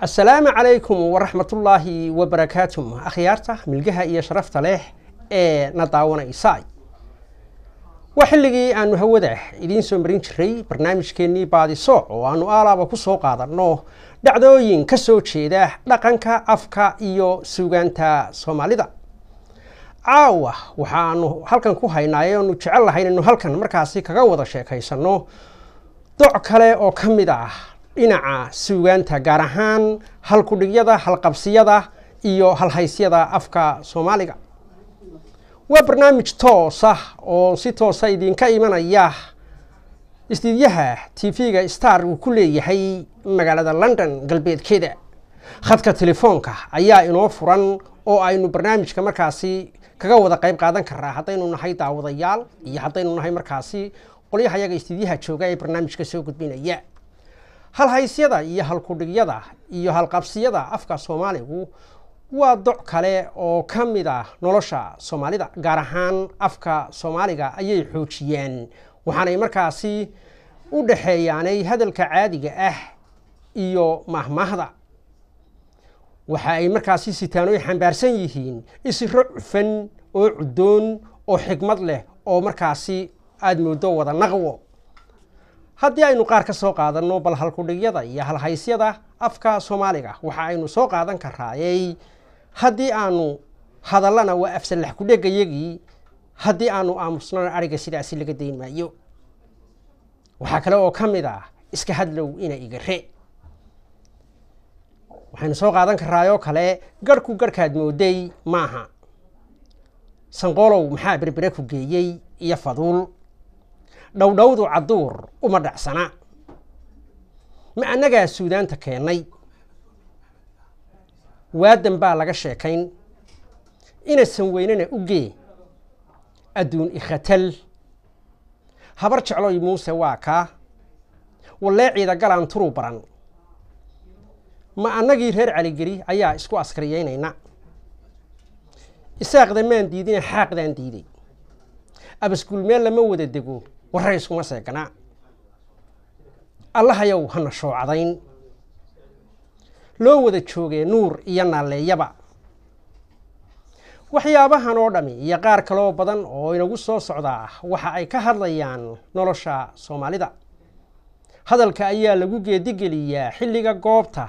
assalaamu calaykum waraxmatullaahi wabarakaatuh akhyaarta milgaha iyo sharafta leh ee na daawanaysay waa xilligii aanu hawada idiin soo marin jiray barnaamijkeennii baadisooc oo aanu aalaaba ku soo qaadanno dhacdooyin ka soo jeeda dhaqanka afka iyo suugaanta soomaalida caawa waxaanu halkan ku haynaaye aanu jecel lahayn innu halkan markaasi kaga wada sheekaysanno doc kale oo ka mid ah dhinaca suugaanta gaar ahaan halkudhigyada halqabsiyada iyo halhaysyada afka soomaaliga waa barnaamij toos ah oo si toosa ah idinka imanaya istiidyaha t v ga star uu ku leeyahay magaalada london galbeedkeeda khadka telefoonka ayaa inoo furan oo aynu barnaamijka markaasi kaga wada qayb qaadan karaa haddaynu nahay daawadayaal iyo haddaynu nahay markaasi qolyaha yaga istiidyaha jooga ee barnaamijka soo gudbinaya halhaysyada iyo halkudhigyada iyo halqabsiyada afka soomaaligu waa doc kale oo ka mid ah nolosha soomaalida gaar ahaan afka soomaaliga ayay xoojiyeen waxaanay markaasi u dhexeeyaanay hadalka caadiga ah iyo mahmahda waxa ay markaasi sitaano ay xambaarsan yihiin isiro cufan oo cudoon oo xigmad leh oo markaasi aada mooddo wada naqwo haddii aynu qaar ka soo qaadanno bal halkudhigyada iyo halhaysyada afka soomaaliga waxa aynu soo qaadan karaayey haddii aanu hadallana waa afsalax dhegayagii haddii aanu aamusnana ariga sidaasi laga dayn maayo waxaa kale oo ka mid ah iska hadlow ina igare waxaynu soo qaadan karaayoo kale garhku garhkaad mooday maaha sanqoolow maxaa berbere ku geeyey iyo faduul dhowdhowdu caduur uma dhacsana ma annagaa suudaanta keennay waadan baa laga sheekayn inaysan weynana ugee adduun ikhatal habar jecloy muuse waa kaa walleeciida galaan turuu baran ma annagii reer caligeli ayaa isku askariyaynayna isaaqda maan diidina xaaqdaan diiday abasgulmeen lama wada dego warrayskuma seeganaa allahayow hana shooocadayn loo wada joogee nuur iyo naalleeyaba waxyaabahan oo dhammi iyo qaar kaleoo badan oo inagu soo socdaa waxa ay ka hadlayaan nolosha soomaalida hadalka ayaa lagu geedigeliyaa xilliga goobta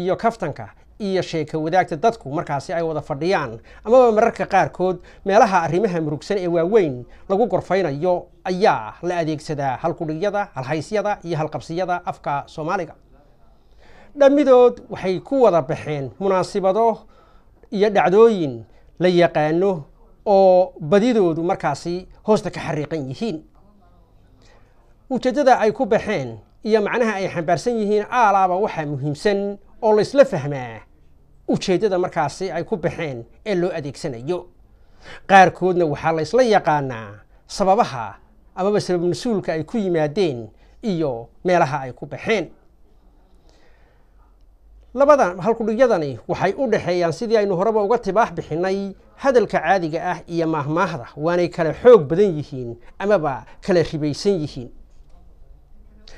iyo kaftanka iyo sheeka wadaagta dadku markaasi ay wada fadhiyaan amaba mararka qaarkood meelaha arrimaha murugsan ee waaweyn lagu gorfaynayo ayaa la adeegsadaa halkudhigyada halhaysyada iyo halqabsiyada afka soomaaliga dhammidood waxay ku wada baxeen munaasibado iyo dhacdooyin la yaqaano oo badidoodu markaasi hoosta ka xariiqan yihiin ujeeddada ay ku baxeen iyo macnaha ay xambaarsan yihiin aalaaba waxaa muhiimsan oo laysla fahmaa ujeeddada markaasi ay ku baxeen ee loo adeegsanayo qaarkoodna waxaa laysla yaqaanaa sababaha amaba sabab mas-uulka ay ku yimaadeen iyo meelaha ay ku baxeen labada halkudhigyadani waxay u dhexeeyaan sidii aynu horeba uga tibaax bixinnay hadalka caadiga ah iyo maahmaahda waanay kala xoog badan yihiin amaba kala ribaysan yihiin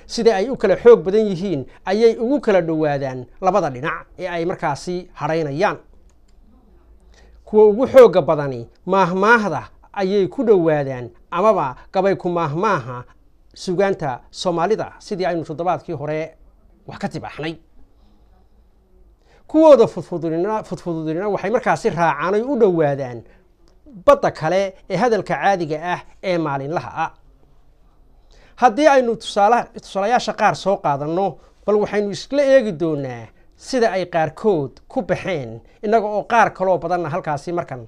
sida ay u kala xoog badan yihiin ayay ugu kala dhowaadaan labada dhinac ee ay markaasi hadhaynayaan kuwa ugu xoogga badani maahmaahda ayay ku dhowaadaan amaba gabay ku maahmaaha sugaanta soomaalida sidii aynu toddobaadkii hore wax ka tibaaxnay kuwooda fudfududina waxay markaasi raacaan oy u dhowaadaan badda kale ee hadalka caadiga ah ee maalinlaha ah haddii aynu tusaalayaasha qaar soo qaadanno bal waxaynu isla eegi doonaa sida ay qaarkood ku baxeen innaga oo qaar kaloo badanna halkaasi markan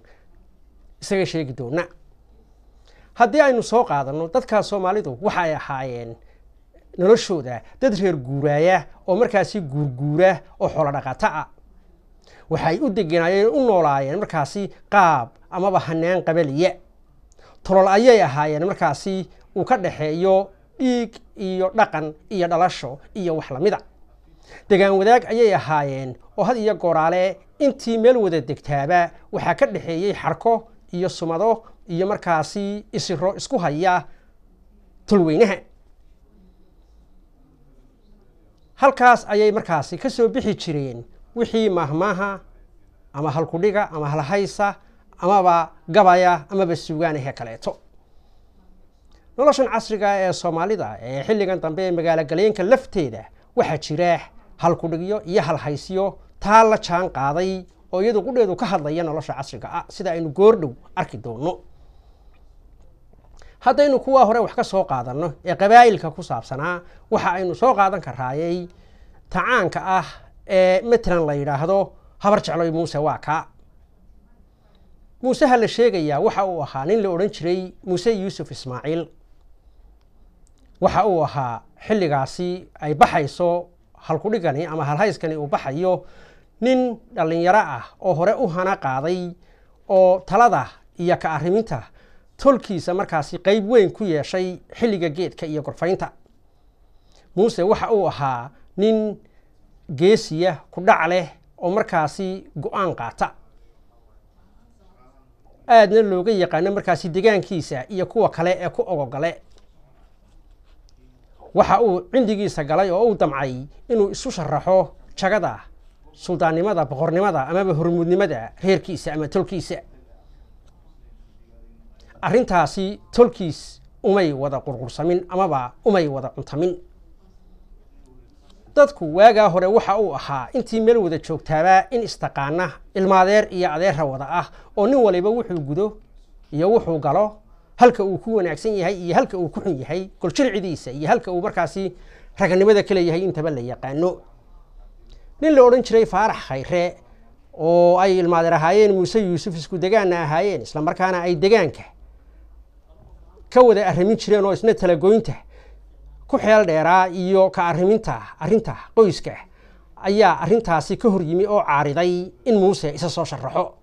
isaga sheegi doona haddii aynu soo qaadanno dadkaa soomaalidu waxa ay ahaayeen noloshooda dad reer guuraaya oo markaasi guurguura oo xoolo dhaqata'a ah. waxay u deganaayeen u noolaayeen markaasi qaab amaba hanaan qabaliya tolol ayay ahaayeen markaasi uu ka dhexeeyo dhiig iyo dhaqan iyo dhalasho iyo wax lamida degaan wadaag ayay ahaayeen oo had iyo gooraale intii meel wada degtaaba waxaa ka dhexeeyey xarko iyo sumado iyo markaasi isiro isku haya tulweynaha halkaas ayay markaasi ka soo bixi jireen wixii mahmaaha ama halkudhiga ama halhaysa amaba gabaya amaba suugaanahe kaleeto noloshan casriga ah ee soomaalida ee xilligan dambe ee magaalogalayaenka lafteeda waxaa jira halkudhigyo iyo halhaysyo taa la jaan qaaday oo iyadu qudheedu ka hadlaya nolosha casriga ah sida aynu goordhow arki doonno haddaynu kuwa hore wax ka soo qaadanno ee qabaa'ilka ku saabsanaa waxa aynu soo qaadan karaayay tacaanka ah ee matalan la yidhaahdo habar jecloy muuse waa kaa muuseha la sheegayaa waxa uu ahaa nin la odhan jiray muuse yuusuf ismaaciil waxa uu ahaa xilligaasi ay baxayso halkudhigani ama halhayskani uu baxayo nin dhallinyaro ah oo hore u hana qaaday oo talada iyo ka arriminta tolkiisa markaasi qayb weyn ku yeeshay xilliga geedka iyo gorfaynta muuse waxa uu ahaa nin geesiya ku dhac leh oo markaasi go-aan qaata aadna looga yaqaano markaasi degaankiisa iyo kuwa kale ee ku ogogale waxa uu cindigiisa galay oo uu damcay inuu isu sharaxo jagada suldaannimada boqornimada amaba hormuudnimada reerkiisa ama tolkiisa arrintaasi tolkiis umay wada qurqursamin amaba umay wada cuntamin dadku waagaa hore waxa uu ahaa intii meel wada joogtaabaa in istaqaana ilmaadeer iyo adeerra wada ah oo nin waliba wuxuu gudo iyo wuxuu galo halka uu ku wanaagsan yahay iyo halka uu ku xun yahay golsharcidiisa iyo halka uu markaasi raganimada ka intaba la yaqaano nin la odhan jiray faarax khayre oo ay ilmaadeer ahaayeen muuse yuusuf isku degaanna ahaayeen islamarkaana ay degaanka ka wada arrimin jireen oo isna talagoynta ku xeel dheeraa iyo ka ariminta arrinta qoyska ayaa arrintaasi ka hor yimi oo caariday in muuse isa soo sharaxo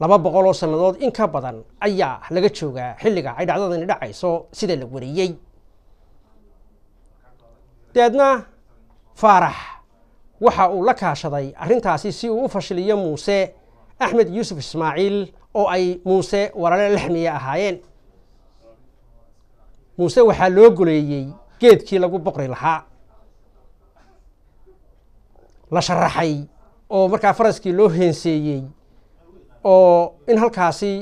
laba boqol oo sannadood in ka badan ayaa laga joogaa xilliga ay dhacdadani dhacayso sida la wariyey deedna faarax waxa uu la kaashaday arrintaasi si uu u fashiliyo muuse axmed yuusuf ismaaciil oo ay muuse warare lexmiye ahaayeen muuse waxaa loo goleeyey geedkii lagu boqri lahaa la sharaxay oo markaa faraskii loo heenseeyey oo in halkaasi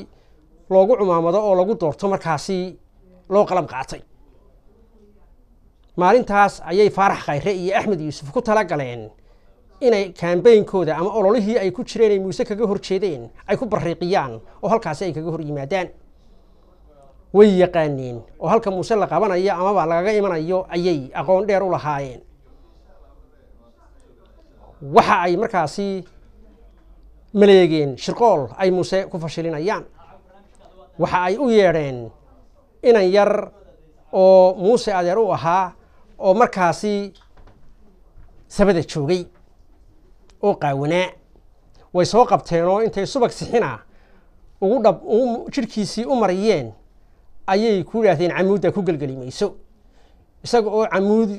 loogu cumaamado oo lagu doorto markaasi loo qalab qaatay maalintaas ayay faarax khayre iyo axmed yuusuf ku tala galeen inay kaambeynkooda ama ololihii ay ku jireen ay muuse kaga horjeedeen ay ku barriiqiyaan oo halkaasi ay kaga hor yimaadaan way yaqaaneen oo halka muuse la qabanayo amaba lagaga imanayo ayay aqoon dheer u lahaayeen waxa ay markaasi maleegeen shirqool ay muuse ku fashilinayaan waxa ay u yeedheen inan yar oo muuse adeer u ahaa oo markaasi sabada joogay oo qaawanaa way soo qabteenoo intay subag sixina ugu dhab jidhkiisii u mariyeen ayay ku yidhaahdeen camuudda ku gelgeli mayso isaga oo camuud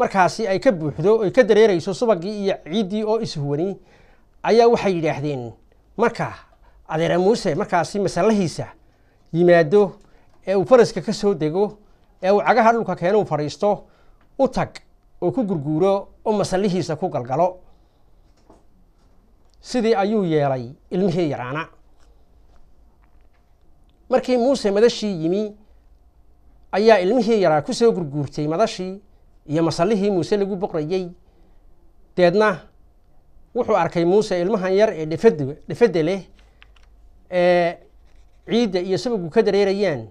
markaasi ay ka buuxdo oy ka dareerayso subaggii iyo ciiddii oo ishuwani ayaa waxay yidhaahdeen marka adeera muuse markaasi masalahiisa yimaado ee uu faraska ka soo dego ee uu cagaha dhulka keenu fadhiisto u tag oo ku gurguuro oo masalihiisa ku galgalo sidii ayuu yeelay ilmihii yaraana markii muuse madashii yimi ayaa ilmihii yaraa ku soo gurguurtay madashii iyo masalihii muuse lagu boqrayey deedna wuxuu arkay muuse ilmahan yar ee dhefad dhefadda leh ee ciidda iyo sabagu ka dareerayaan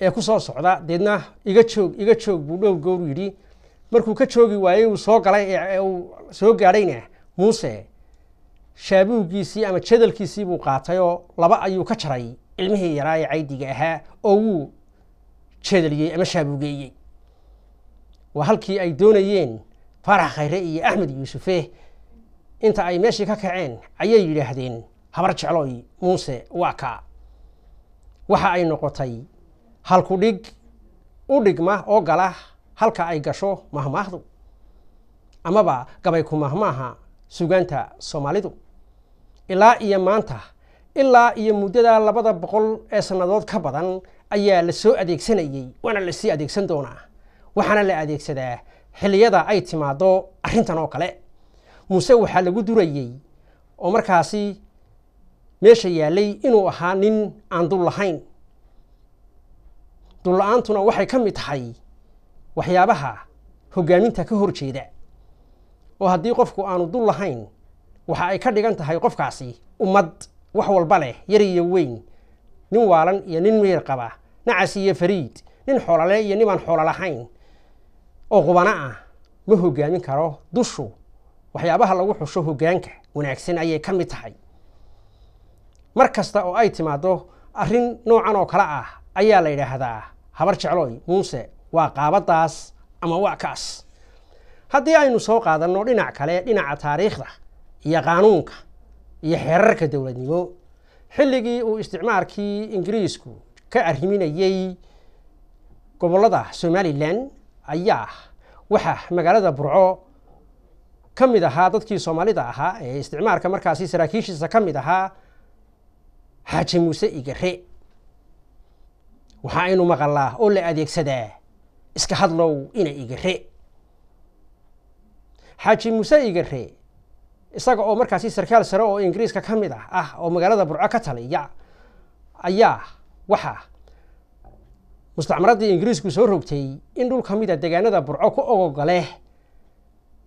ee ku soo socda deedna iga joog iga joog buu dhow gowru yidhi markuu ka joogi waayey uu soo galay ee uu soo gaadhayna muuse shaabuuggiisii ama jadalkiisii buu qaatay oo laba ayuu ka jaray ilmihii yaraa ee caydiga ahaa oo wuu jadaliyey ama shaabuugeeyey waa halkii ay doonayeen faarax khayre iyo axmed yuusufe inta ay meeshii ka kaceen ayay yidhaahdeen habar jecloy muuse waa kaa waxa ay noqotay halku dhig u dhigma oo gala halka ay gasho mahmaahdu amaba gabay ku mahmaaha sugaanta soomaalidu ilaa iyo maanta ilaa iyo muddada labada boqol ee sannadood ka badan ayaa lasoo adeegsanayey waana lasii adeegsan doonaa waxaana la adeegsadaa xilliyada ay timaaddo arrintan oo kale muuse waxaa lagu durayey oo markaasi meesha yaallay inuu ahaa nin aan dul lahayn dulla-aantuna waxay ka mid tahay waxyaabaha hogaaminta ka hor jeeda oo haddii qofku aanu dul lahayn waxa ay ka dhigan tahay qofkaasi ummad wax walba leh yar iyo weyn nin waalan iyo nin miyir qaba nacas iyo fariid nin xoolale iyo nimaan aan xoolo lahayn oo qubana ah ma hogaamin karo dushu waxyaabaha lagu xusho hoggaanka wanaagsan ayay ka mid tahay mar kasta oo ay timaaddo arrin noocan oo kale ah ayaa la yidhaahdaa habar jeclooy muuse waa qaabaddaas ama waa kaas haddii aynu soo qaadanno dhinac kale dhinaca taariikhda iyo qaanuunka iyo xeerarka dowladnimo xilligii uu isticmaalkii ingiriisku ka arriminayey gobollada somalilan ayaa ah waxaa magaalada burco ka mid ahaa dadkii soomaalida ahaa ee isticmaarka markaasi saraakiishiisa ka mid ahaa xaaji muuse igare waxaa aynu maqalaa oo la adeegsadaa iska hadlow ina igare xaaji muuse igare isaga oo markaasi sarkaal sare oo ingiriiska ka mid ah ah oo magaalada burco ka taliya ayaa waxaa mustacmaradii ingiriisku soo rogtay in dhul ka mid a ah degaanada burco ku ogogoleh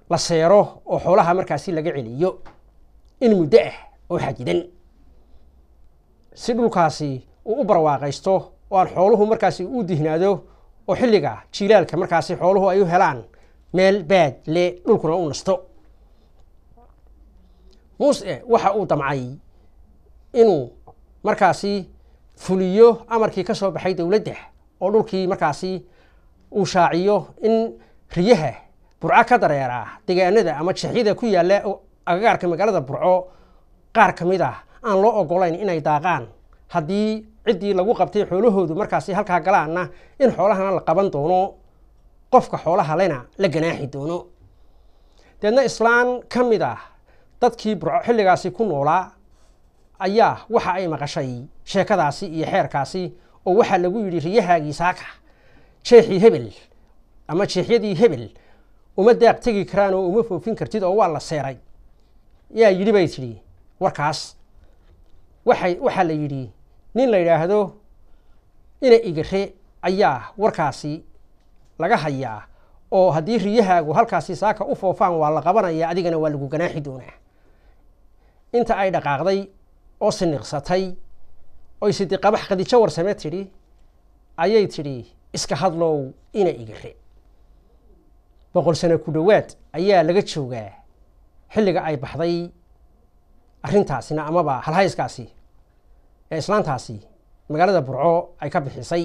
la seero oo xoolaha markaasi laga celiyo in muddo ah oo xajidan si dhulkaasi uu u barwaaqaysto oo aan xooluhu markaasi u dihnaado oo xilliga jiilaalka markaasi xooluhu ay u helaan meel baad le dhulkuna u nasto muuse waxa uu damcay inuu markaasi fuliyo amarkii ka soo baxay dowladda oo dhulkii markaasi uu shaaciyo in riyaha burco ka dareera degaanada ama jeexyada ku yaalla agagaarka magaalada burco qaar ka mid ah aan loo ogolayn inay daaqaan haddii ciddii lagu qabtay xoolahoodu markaasi halkaa galaanna in xoolahana la qaban doono qofka xoolaha lena la ganaaxi doono deedna islaan ka mid ah dadkii burco xilligaasi ku noolaa ayaa waxa ay maqashay sheekadaasi iyo xeerkaasi oo waxaa lagu yidhi riyahaagii saaka jeexii hebel ama jeexyadii hebel uma daaq tegi karaan oo uma foofin kartid oo waa la seeray yaa yidhi bay tidhi warkaas waxay waxaa la yidhi nin la yidhaahdo ina igare ayaa warkaasi laga hayaa oo haddii riyahaagu halkaasi saaka u foofaan waa la qabanaya adigana waa lagu ganaaxi doonaa inta ay dhaqaaqday oo siniqsatay oy sidiqabax qadijo warsame tidhi ayay tidhi iska hadlow ina igare boqol sano ku dhowaad ayaa laga joogaa xilliga ay baxday arintaasina amaba halhayskaasi ee islaantaasi magaalada burco ay ka bixisay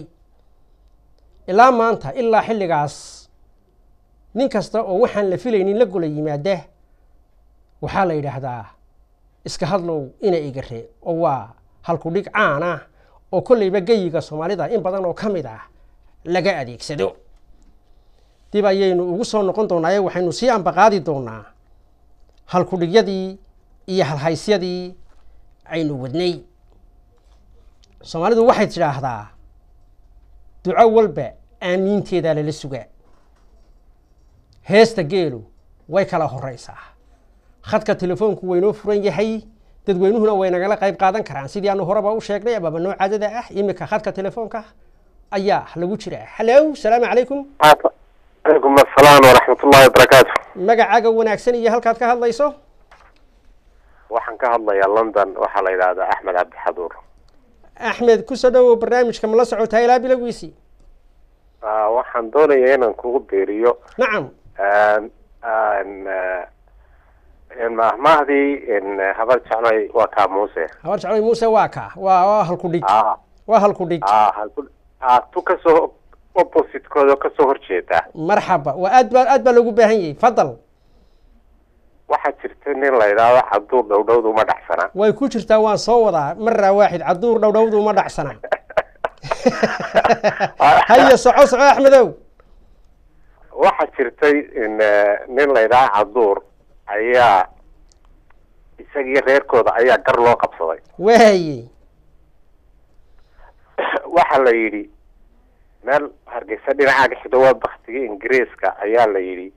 ilaa maanta ilaa xilligaas nin kasta oo waxaan la filaynin la gola yimaada waxaa la yidhaahdaa iska hadlow inay igare oo waa halkudhig caan ah oo kollayba geyiga soomaalida in badan oo ka mid ah laga adeegsado dib ayaynu ugu soo noqon doonaaye waxaynu sii ambaqaadi doonaa halkudhigyadii iyo halhaysyadii aynu wadnay soomaalidu waxay tidhaahdaa duco walba aamiinteedaa lala sugaa heesta geelu way kala horaysaa khadka telefoonku waynoo furan yahay dadweynuhuna way nagala qayb qaadan karaan sidii aanu horeba u sheegnay amaba caadada ah iminka khadka telefoonka ayaa lagu jiraa hallow salaamu calaykum alaykum assalaam waraxmat ullahi wabarakaatu magacaaga wanaagsan iyo halkaad ka hadlayso waxaan ka hadlayaa london waxaa la yidhaahdaa axmed cabdixaduur axmed kusoo dhawow barnaamijka ma la socotaa ilaa bilogiisii ah, waxaan doonaya inaan kugu biiriyo nacam mahmahdii ah, ah, habar jecloy waa kaa muuse habar jeclay muuse waa ka wa halku dhig waa halku dhig tu kasoo oppositooda kasoo horjeeda marxaba waa aad ba aad baa loogu baahan yahay fadal waxaa jirta nin la idhaahdo caduur dhowdhowd uma dhacsana way ku jirtaa waan soo wadaa maraa waaxid caduur dhowdhowd uma dhacsana haye soco soco axmedow waxaa jirtay eh, nin la idhaahdo caduur ayaa isagii reerkooda ayaa gar loo qabsaday waaye waxaa la yidhi meel hargeysa dhinacaaga xigto waa baktigii ingiriiska ayaa la yidhi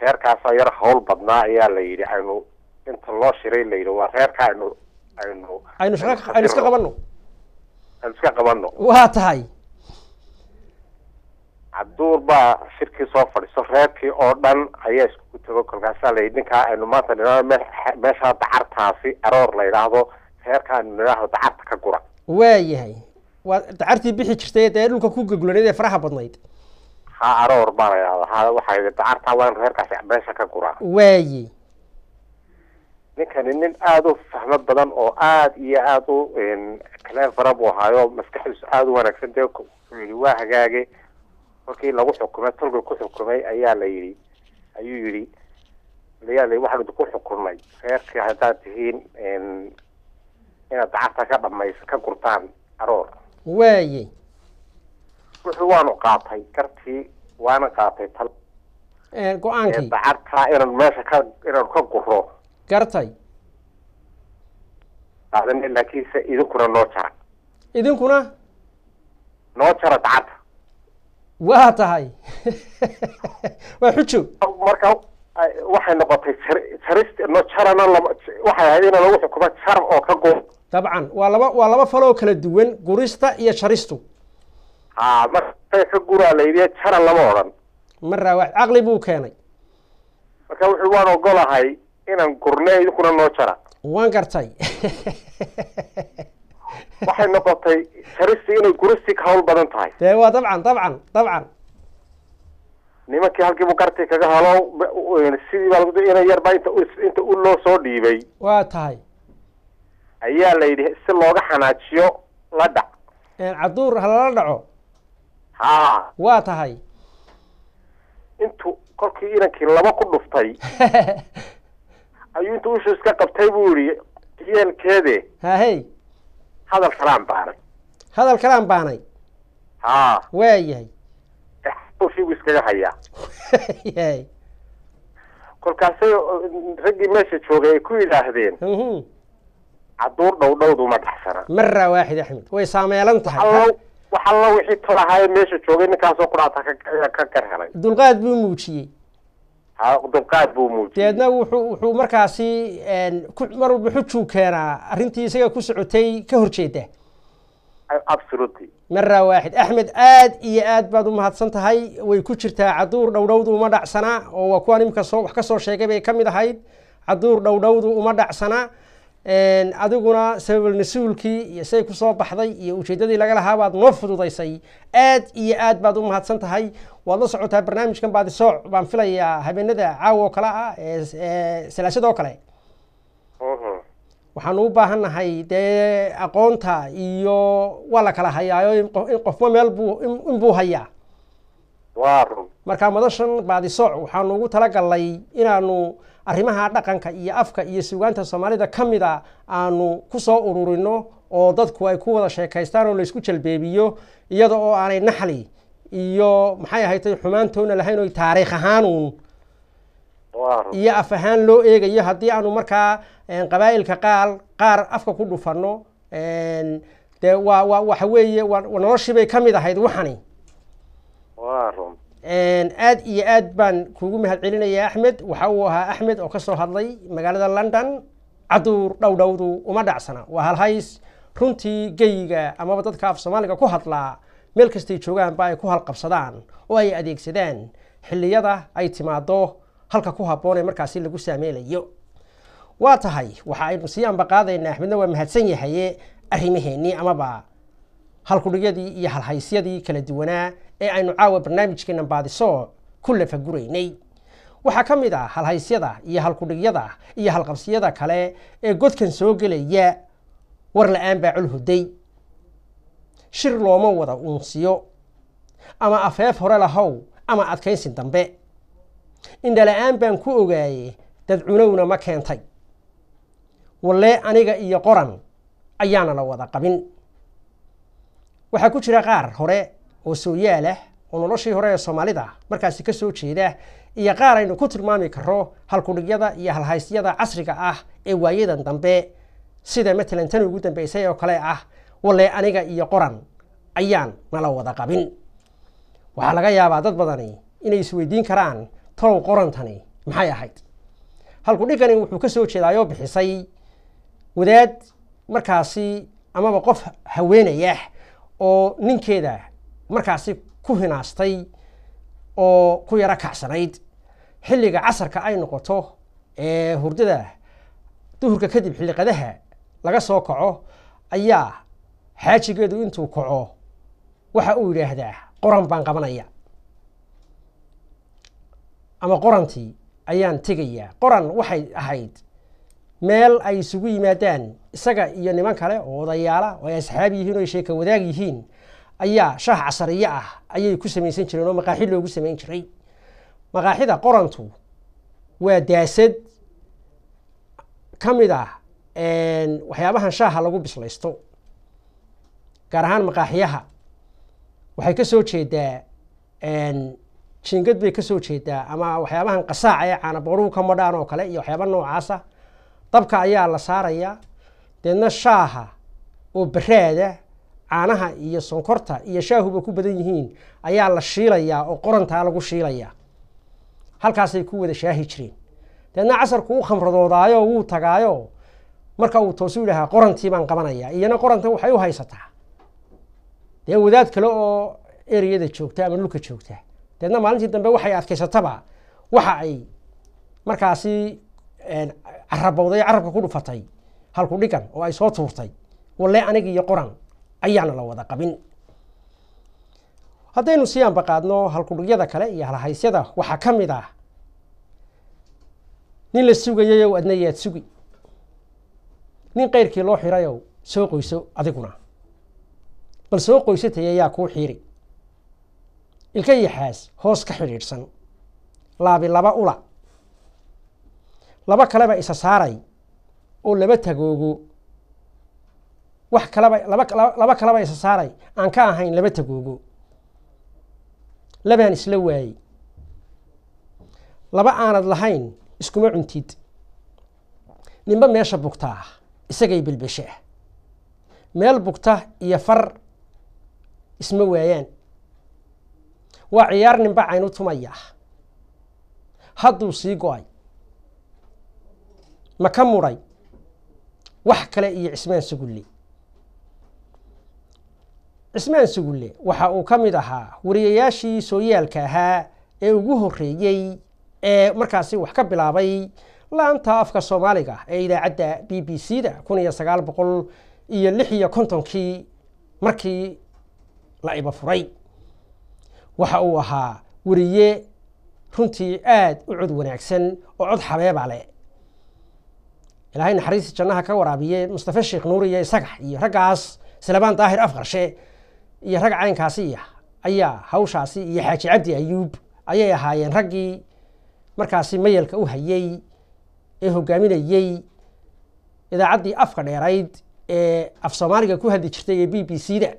reerkaasaa yar hawl badnaa ayaa la yidhi aynu inta loo shiray la yidhi waa reerka aynu aynu aynu aynu iska qabano aynu iska qabano waa tahay caduur baa shirkii soo fadhiiso reerkii oo dhan ayaa iskugu tago kolkaasaa la yidhi ninkaa aynu maanta nidhaahdo meesha dacartaasi aroor la yidhaahdo reerkaa aynu nidhaahdo dacarta ka gura waayahay waa dacartii bixi jirtay dee dhulka ku gagulaneed ee faraha badnayd ha aroor baa waxay dacartaa waan reerkaasi beesha ka guraa waaye ninkani nin aada u fahmo badan oo aada iyo aada u cleer fara buu ahaayo maskaxdiisu aada u wanaagsan dee waa hagaage markii lagu xukumay tolka ku xukumay ayaa la yidhi ayuu yidhi ayaa la waxaad ku xukumay reerka haddaad tihiin inaad dacarta ka dhamays ka gurtaan aroor waaye wuxuu waanu qaatay gartii waana qaatay tal go-aankii dacartaa inaan meesha ka inaan ka guro gartay qaadane laakiinse idinkuna noo jara idinkuna noo jara dacarta waa tahay waa xujo marka waxay noqotay jarist no jarana lama waxay ahayd in lagu xukumo jar oo ka gur dabcan waa laba waa laba faloo kala duwan gurista iyo jaristu ha ah, marka guraa layidhi jara lama odhan ma raawax caqli buu keenay marka wuxuu waan ogolahay inaan gurne idinkuna noo jara waan gartay waxay noqotay jaristi inay guristii ka hawl badan tahay dee waa dabcan dabcan dabcan nimankii halkiibu qarti kaga halo sidiibaa inay yarba inta inta u loo soo dhiibay waa tahay ayaa la yidhi si looga xanaajiyo la dhac caduur halala dhaco ha waa tahay intuu kolkii inankii laba ku dhuftay ayuu intuu ishu iska qabtay buu yihi diyaalkeede hahey hadal kalaan baanay hadal kalaan baanay ha waa yahay eh, iskaga hayaa kolkaasay raggii meesha joogay ay ku yidhaahdeen uhuh caduur dhowdhowdu ma dhaxsana mara waaxid axmed way saameelan tahay waxalla wixii talahaaye meesha joogay ninkaasoo kudhaata ka gar dulqaad buu muujiyey ha dulqaad buu muujiyey deedna wuxuu wuxuu markaasi mar walba xujuu keenaa arrintii isaga ku socotay ka horjeeda absolutely mara waaxid axmed aad iyo aad baad umahadsan tahay way ku jirtaa caduur dhowdhowdu uma dhacsana oo waa kuwaan imika soo wax ka soo sheegay bay ka mid ahayd caduur dhowdhowdu uma dhacsana adiguna sababulnasuulkii iyo siday kusoo baxday iyo ujeedadii laga lahaa baad noo fududaysay aad iyo aad baad u mahadsan tahay waad la socotaa barnaamijkan baadisooc baan filayaa habeenada caawa oo kale ah ee salaasada kale waxaan u baahan nahay dee aqoonta iyo waa la kala hayaayo in qofma meel buu inbuu hayaa markaa madashan baadisooc waxaanu ugu tala inaanu arrimaha dhaqanka iyo afka iyo sugaanta soomaalida ka mid a aanu kusoo ururino oo dadku ay ku wada sheekaystaan oo laysku jalbeebiyo iyada oo aanay naxli iyo maxay ahaytay xumaantoona lahayn oy taariikh ahaanuun iyo af ahaan loo eegayo haddii aanu markaa qabaa'ilka qaal qaar afka ku dhufanno dee waa wa waxa weeye noloshii bay ka mid ahayd waxani aad iyo aad baan kugu mahad celinayaa axmed waxa uu ahaa axmed oo ka soo hadlay magaalada london caduur dhowdhowdu uma dhacsana waa halhays runtii geyga amaba dadka af soomaaliga ku hadlaa meel kastay joogaanba ay ku halqabsadaan oo ay adeegsadaan xilliyada ay timaado halka ku haboon ee markaasi lagu saameelayo waa tahay waxa aynu sii anba qaadaynaa axmedna waa mahadsan yahaye arrimaheennii amaba halkudhigyadii iyo halhaysyadii kala duwanaa ee aynu caawa barnaamijkeena baadisoo ku lafaguraynay waxaa ka mid ah halhaysyada iyo halkudhigyada iyo halqabsiyada kale ee godkan soo gelaya war la-aan baa culhuday shir looma wada uunsiyo ama afeef hore lahow ama adkaynsi dambe indhala-aan baan ku dad cunowna ma keentay wallee aniga iyo qoran ayaana la wada qabin waxaa ku jira qaar hore oo sooyaal ah oo noloshii hore ee soomaalida markaasi ka soo jeeda iyo qaar aynu ku tilmaami karo halkudhigyada iyo halhaysyada casriga ah ee waayadan dambe sida matalan tan ugu dambeysay oo kale ah walle aniga iyo qoran ayaan nala wada qabin waxaa laga yaabaa dad badani inay isweydiin karaan talow qorantani maxay ahayd halkudhigani wuxuu ka soo jeedaayoo bixisay wadaad markaasi amaba qof haweenaya ah oo ninkeeda markaasi ku hinaastay oo ku yara kacsanayd xilliga casarka ay noqoto ee hurdada duhurka kadib xilliqadaha laga soo kaco ayaa xaajigeedu intuu kaco waxa uu yidhaahdaa qoran baan qabanaya ama qorantii ayaan tegayaa qoran waxay ahayd meel ay isugu yimaadaan isaga iyo niman kale oo odayaala oo ay asxaab yihiin oo ay sheeka wadaag yihiin ayaa sharax casariye ah ayay ku samaysan jireen oo maqaaxi loogu samayn jiray maqaaxida qorantu waa daasad ka mid ah waxyaabahan shaaha lagu bislaysto gaar ahaan maqaaxiyaha waxay ka soo jeedaa jingad bay ka soo jeedaa ama waxyaabahan qasaac ee caanabooruhu ka madhaan oo kale iyo waxyaaba noocaasa ah. dabka ayaa la saarayaa deedna shaaha oo baraada caanaha iyo sonkorta iyo shaahuba ku badan yihiin ayaa la shiilayaa oo qorantaa lagu shiilayaa halkaasay ku wada shaahi jireen deedna casarku u khamradoodaayo wuu tagaayo marka uu toosu yidhahaa qorantii baan qabanayaa iyana qorantan waxay u haysataa dee wadaad kale oo eriyada joogta ama dhulka joogta deedna maalintii dambe waxay adkaysataba waxa ay markaasi carabowday carabka ku dhufatay halku dhigan oo ay soo tuurtay walle aniga iyo qoran ayaana la wada qabin haddaynu sii anba halkudhigyada kale iyo halhaysyada waxaa ka mid ah nin la sugayayow adna yaad sugi nin qeyrkii loo xirayow soo qoyso adiguna bal soo qoysataya yaa kuu xiiri ilka yaxaas hoos ka xidhiidhsan laabi laba ula laba kaleba isa saaray oo laba tagoogo wax kalaba laba kalaba isa saaray aan ka ahayn laba tagoogo labaan isla waayey laba aanad lahayn iskuma cuntid ninba meesha bugtaa ah, isagay belbeshe ah. meel bugta iyo far isma waayaan waa ciyaar ninba caynu tumayaa ah. hadduu sii go-ay ma ka mudhay wax kale iyo cismaan sugulli cismaan sugulle waxa uu ka mid ahaa wariyayaashii sooyaalka ahaa ee ugu horreeyey ee markaasi wax ka bilaabay laanta afka soomaaliga ah ee idaacadda b b c da kun iyo sagaal boqol iyo lix iyo kontonkii markii la iba furay waxa uu ahaa weriye runtii aada u cod wanaagsan oo cod xabeeba leh ilaahay naxariista jannaha ka waraabiye mustafe sheekh nuur iyo isagax iyo raggaas salabaan daahir afqarshe iyo rag caynkaasiya ayaa hawshaasi iyo xaaji cabdi ayuub ayay ahaayeen raggii markaasi mayalka u hayay ee hogaaminayey idaacaddii afka dheerayd ee af soomaaliga ku hadli jirtay ee b b c da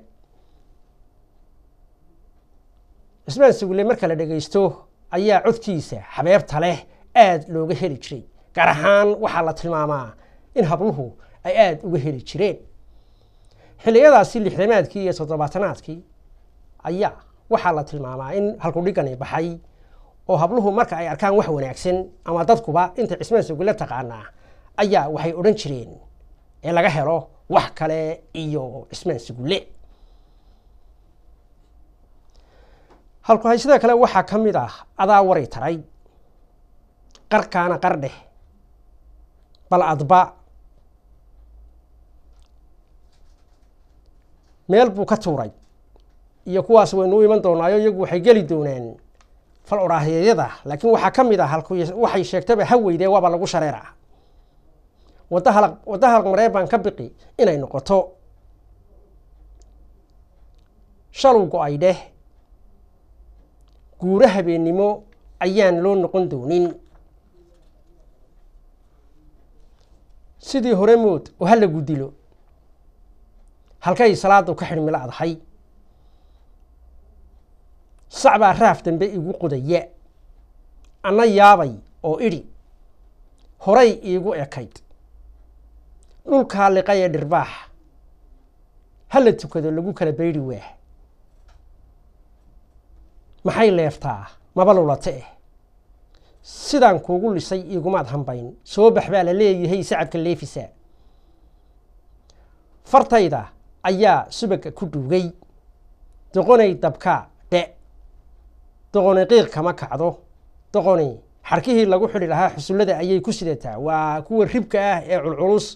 cismaan sugulle marka la dhegaysto ayaa codkiisa xabeebta leh aada looga heli jiray gaar ahaan waxaa la tilmaamaa in habluhu ay aada uga heli jireen xilliyadaasi lixdamaadkii iyo toddobaatanaadkii ayaa waxaa la tilmaamaa in halkudhigani baxay oo habluhu marka ay arkaan wax wanaagsan ama dadkuba inta cismaasugula taqaanaa ayaa waxay odhan jireen ee laga helo wax kale iyo cismaan cismaansugulle halkuhaysada kale waxaa ka mid ah adaa waray taray qarkaana qardheh bal adba meel buu ka tuuray iyo kuwaas waynuu iman doonaayo iyagu waxay geli doonaan fal odhaahyeeyada laakiin waxaa ka mid ah waxay sheegtaba ha weydee waaba lagu shareera ah wadda halaq maree baan ka biqi inay noqoto shalu go-ay dheh guuro habeennimo ayaan loo noqon doonin sidii hore mood oo ha lagu dilo halkay salaadu ka xidhmila adahay sacbaa raaf dambe igu qodaya ana yaabay oo idhi horay iigu ekayd dhulkaa liqayee dhirbaaxa ha la tukado lagu kala baydhi waah maxay leeftaa maba lulate eh sidaan kuugu lisay iigumaad hambayn soo bax baa la leeyahay sacabka leefisa fartayda ayaa subagga ku dhuugay doqonay dabka dhe doqonay qiiq kama kacdo doqonay xarkihii lagu xidhi lahaa xusullada ayay ku sidataa waa kuwa ribka ah ee culculus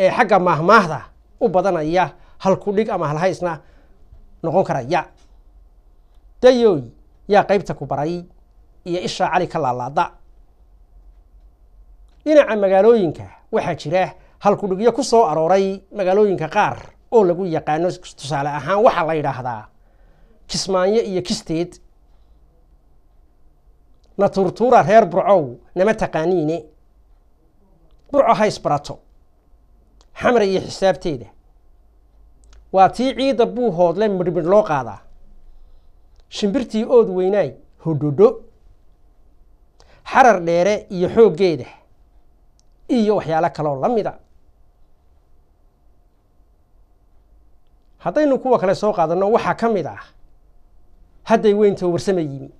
ee xagga maahmaahda u badanaya halku dhig ama halhaysna noqon karaya dayoy yaa qaybta ku baray iyo ishaa cali ka laalaada dhinaca magaalooyinka waxaa jira halkudhigyo ku soo arooray magaalooyinka qaar oo lagu yaqaano tusaale ahaan waxaa la yidhaahdaa kismaanyo iyo kisteed na tuurtuura reer burcow nama taqaaniine burco ha isbarato xamar iyo xisaabteeda waa tii ciidda buu hoodle midhmidh loo qaadaa shimbirtii ood weynaay hodhodho xarar dheere iyo xooggeeda iyo waxyaalo kaloo la mida haddaynu kuwa kale soo qaadanno waxaa ka mid ah hadday weynta warsama yimi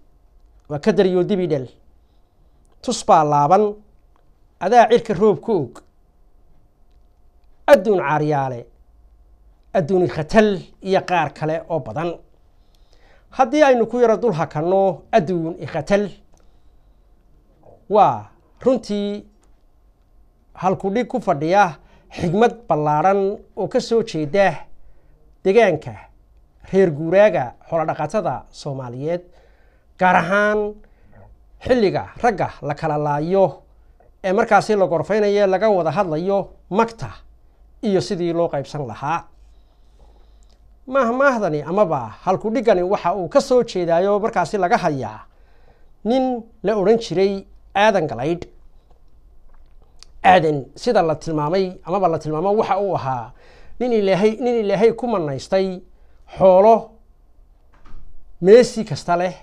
waa ka dariyo dibi dhel tus baa laaban adaa cirka roob ku og adduun caaryaale adduuni khatal iyo qaar kale oo badan haddii aynu ku yaro dul hakanno adduun ikhatal waa runtii halkudhig ku fadhiya xigmad ballaadhan oo ka soo jeeda degaanka reer guuraaga xoolodhaqatada soomaaliyeed gaar ahaan xilliga ragga la kala laayo ee markaasi la gorfaynaye laga wada hadlayo magta iyo sidii loo qaybsan lahaa maahmaahdani amaba halkudhigani waxa uu ka soo jeedaayo markaasi laga hayaa nin la odhan jiray aadan galaydh aadan sida la tilmaamay amaba la tilmaamo waxa uu ahaa nin ilaahay nin ilaahay ku manaystay xoolo meesi kasta leh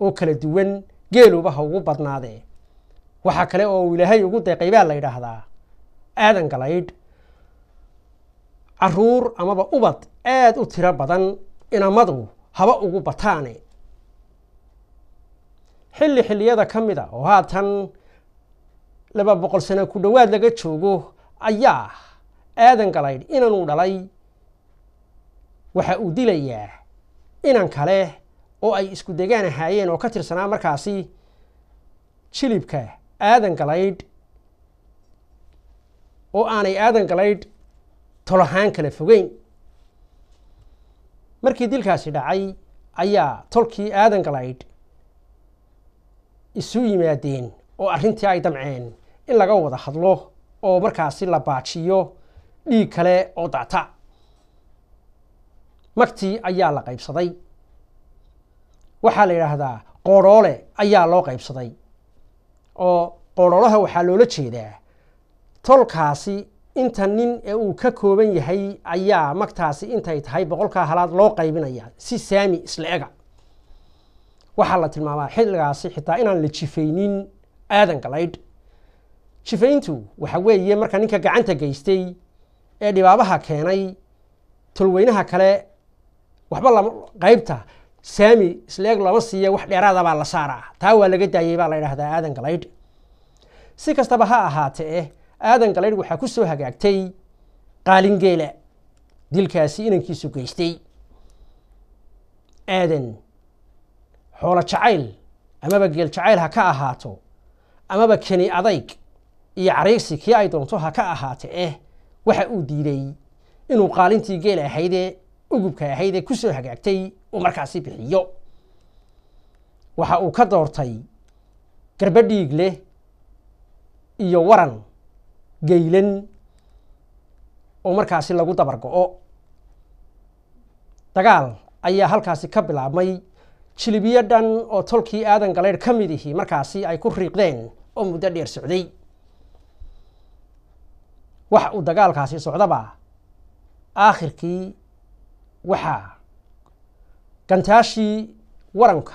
oo kala duwan geeluba ugu badnaadee waxaa kale oo uu ilaahay ugu deeqay baa la yidhaahdaa aadan galaydh caruur amaba ubad aada u tiro badan inamadu haba ugu bataane xilli xilliyada ka mid a ah oo haatan laba boqol sano ku dhowaad laga joogo ayaa aadan galaydh inanuu dhalay waxa uu dilayaa inan kale oo ay isku degaan ahaayeen oo ka tirsanaa markaasi jilibka aadan galaydh oo aanay aadan galaydh tolahaan kala fogeyn markii dilkaasi dhacay ayaa tolkii aadan galaydh isu yimaadeen oo arrintii ay damceen in laga wada hadlo oo markaasi la baajiyo dhiig kale oo daata magtii ayaa la qaybsaday waxaa la yidhaahdaa qoorhoole ayaa loo qaybsaday oo qoorhoolaha waxaa loola jeedaa tolkaasi inta nin ee uu ka kooban yahay ayaa magtaasi intay tahay boqolkaa halaad loo qaybinaya si saami isla ega waxaa la tilmaamaa xilligaasi xitaa inaan la jifaynin aadan galaydh jifayntu waxa weeye marka ninka gacanta geystay ee dhibaabaha keenay tolweynaha kale waxba qaybta saami isleeg lama siiya wax dheeraadabaa la saaraa taa waa laga daayey baa la idhaahdaa aadan galaydh si kastaba ha ahaatee aadan galayd waxaa ku soo hagaagtay qaalingeela dilkaasi inankiisu geystay aadan xoolo jacayl amaba geel jacayl ha ka ahaato amaba keni adayg iyo cariigsi kii ay doonto ha ka ahaate eh waxa uu diiday inuu qaalintii geel ahaydee ugubka ahaydee ku soo hagaagtay uu markaasi bixiyo waxa uu ka doortay garba dhiig leh iyo waran geylan oo markaasi lagu dabar go-o dagaal ayaa halkaasi ka bilaabmay jilibiyo dhan oo tolkii aadan galeydh ka midihii markaasi ay ku riiqdeen oo muddo dheer socday wax uu dagaalkaasi socdaba aakhirkii waxaa gantaashii waranka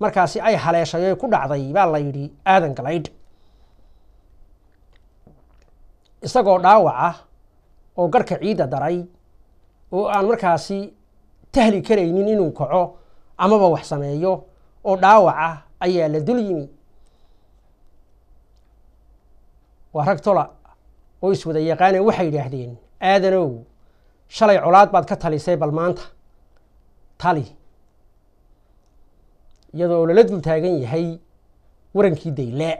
markaasi ay haleeshayoy ku dhacday baa la yidhi aadan galaydh isagoo dhaawac oo garhka ciidda daray oo aan markaasi tahli karaynin inuu kaco amaba wax sameeyo oo dhaawac ayaa la dul yimi waa rag tola oo iswada yaqaane waxay yidhaahdeen aadanow shalay colaad baad ka talisay bal maanta tali iyadoo lala dul taagan yahay warankii daylee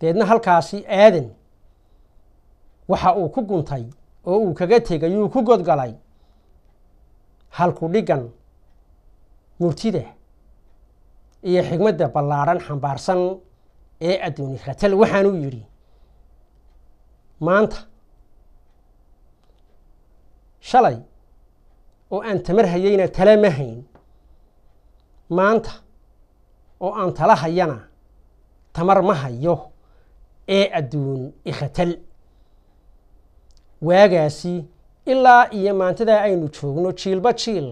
deedna halkaasi aadan waxa uu ku guntay oo uu kaga tegay uu ku godgalay halku dhiggan murtida iyo xigmadda ballaadhan xambaarsan ee adduuni khatal waxaanuu yidhi maanta shalay oo aan tamar hayayna tala ma hayn maanta oo aan tala hayana tamar ma hayo ee adduun ikhatal waagaasi ilaa iyo maantadaa aynu joogno jiilba jiil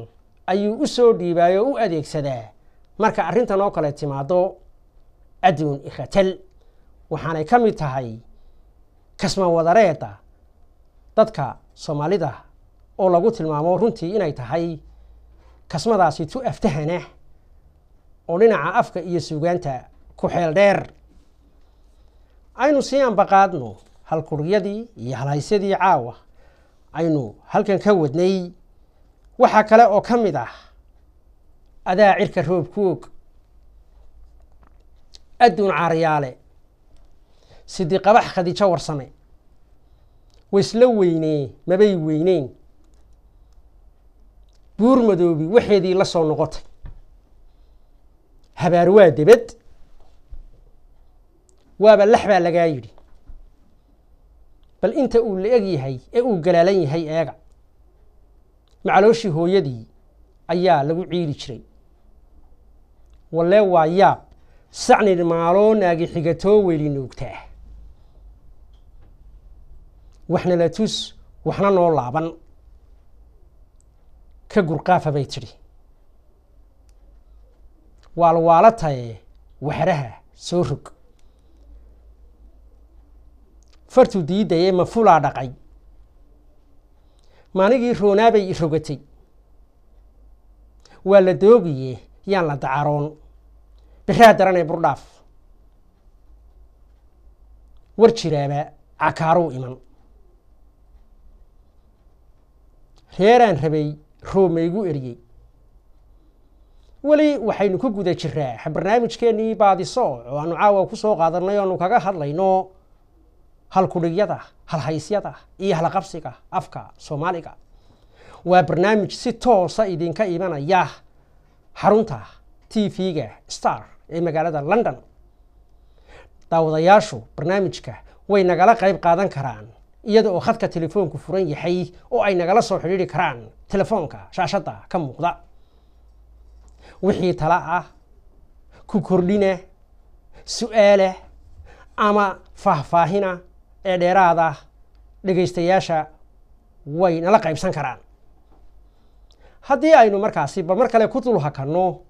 ayuu u soo dhiibaayoo u adeegsadaa marka arrintan oo kale timaado adduun ikhatal waxaanay ka mid tahay kasma wadareeda dadka soomaalida oo lagu tilmaamo runtii inay tahay kasmadaasi tu aftahana oo dhinaca afka iyo suugaanta ku xeel dheer aynu sii ambaqaadno halkuryadii iyo halhaysyadii caawa aynu halkan ka wadnay waxaa kale oo ka mid ah adaa cirka roobkuog adduun caariyaale sidii qabax khadiijo warsame waisla weyneeye mabay weyneen buur madoobi waxeedii la soo noqotay habaar waa debad waaba lax baa lagaa yidhi bal inta uu la eg yahay ee uu galaalan yahay eega macalooshii hooyadii ayaa lagu ciiri jiray wallee waa yaab sacnin maaloo naagi xigatoo weyli nuugtaah waxna la laatuus waxna noo laaban ka gurqaafa bay tidhi waalwaala taye waxraha soo rog fartuu diidaye ma fulaa dhaqay maanigii roonaa bay irogatay waa la doogiye yaan la dacaroon biraha daranee burdhaaf war jiraaba cakaaruu iman reeraan rabay roomeygu eriyey weli waxaynu ku guda jiraa barnaamijkeennii baadiso oo aanu caawa kusoo qaadanay oanu kaga hadlayno halkudhigyada halhaysyada iyo halqabsiga afka soomaaliga waa barnaamij si toosa ah idinka imanaya xarunta t v-ga star ee magaalada london daawadayaashu barnaamijka way nagala qayb qaadan karaan iyada oo khadka telefoonku furan yahay oo ay nagala soo xidhiiri karaan telefoonka shaashadda ka muuqda wixii tala ah ku kordhina su-aalah ama faahfaahina ee dheeraada dhegaystayaasha way nala qaybsan karaan haddii aynu markaasi bal mar kale ku dul hakanno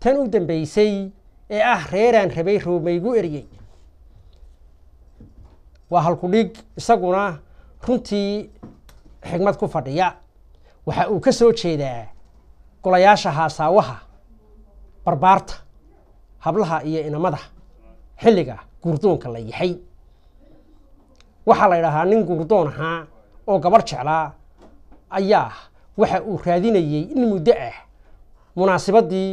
tan u dambaysay ee ah reeraan rabay roomaygu eryey waa halku halkudhiig isaguna runtii xigmad ku fadhiya waxa uu ka soo jeedaa golayaasha haasaawaha barbaarta hablaha iyo inamada xilliga guurdoonka la yahay waxaa la yidhaahaa nin guurdoon ahaa oo gabarh jeclaa ayaa waxa uu raadinayay in muddo ah munaasibaddii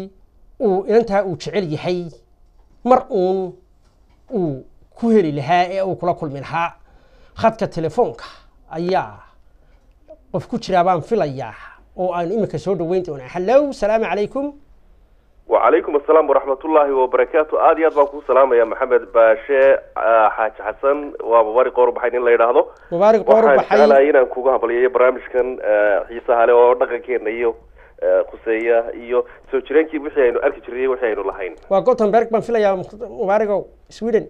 uu inantaa uu jecel yahay mar uun uu ku heli lahaa ee uu kula kulmi lahaa khadka telefoonka ayaa qof ku jiraa baan filayaa oo aan iminka soo dhaweyn doonaa hallow salaamu calaykum wacalaykum asalaam waraxmatullaahi wabarakaatu aada iyo aad baan kuu salaamaya maxamed baashe ah, xaaji xasan waa mubaarik qoorbaxayn in la yidhaahdo mubaarik qoorbaxayn waxaan jecelahay inaan kugu hambalyeeyo barnaamijkan eh, xiisaha leh oo dhaqankeena iyo khuseeya iyo soo jireenkii wixii aynu arki jirnay wixii aynu lahayn waa gottenberg baan filayaa mubaarigow sweden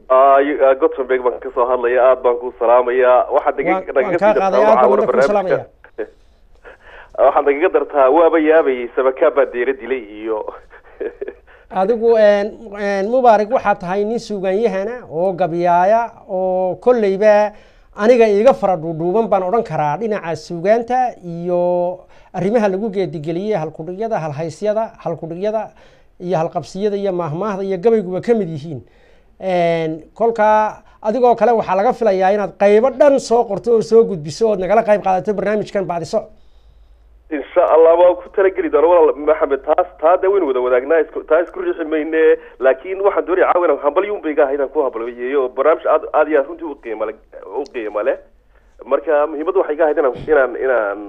gottenberg baan kasoo hadlaya aad baan ku salaamaya waxaad nagaaadaaaaaa waxaad nagaga dartaa waaba yaabayay sabakaa baa deera dilay iyo adigu mubaarig waxaad tahay nin suuganyahana oo gabyaaya oo kolleyba aniga iga fara dhuudhuuban baan odhan karaa dhinaca suugaanta iyo arrimaha lagu geedigeliyey halkudhigyada halhaysyada halkudhigyada iyo halqabsiyada iyo maahmaahda iyo gabayguba ka mid yihiin kolkaa adigoo kale waxaa laga filayaa inaad qaybo dhan soo qorto oo soo gudbiso ood nagala qayb qaadato barnaamijkan baadiso insha allah waan ku talageli doona walaal maxamed taas taa de waynu wada wadaagna taa isku riixi mayne laakiin waxaan doonaya caawan hambalyuun bay iga ahay aan ku hambalyeeyo barnaamij aad aad iyo runtii u uqiimale u qiimo leh marka muhiimadda waxay iga ahayd inaan inaan inaan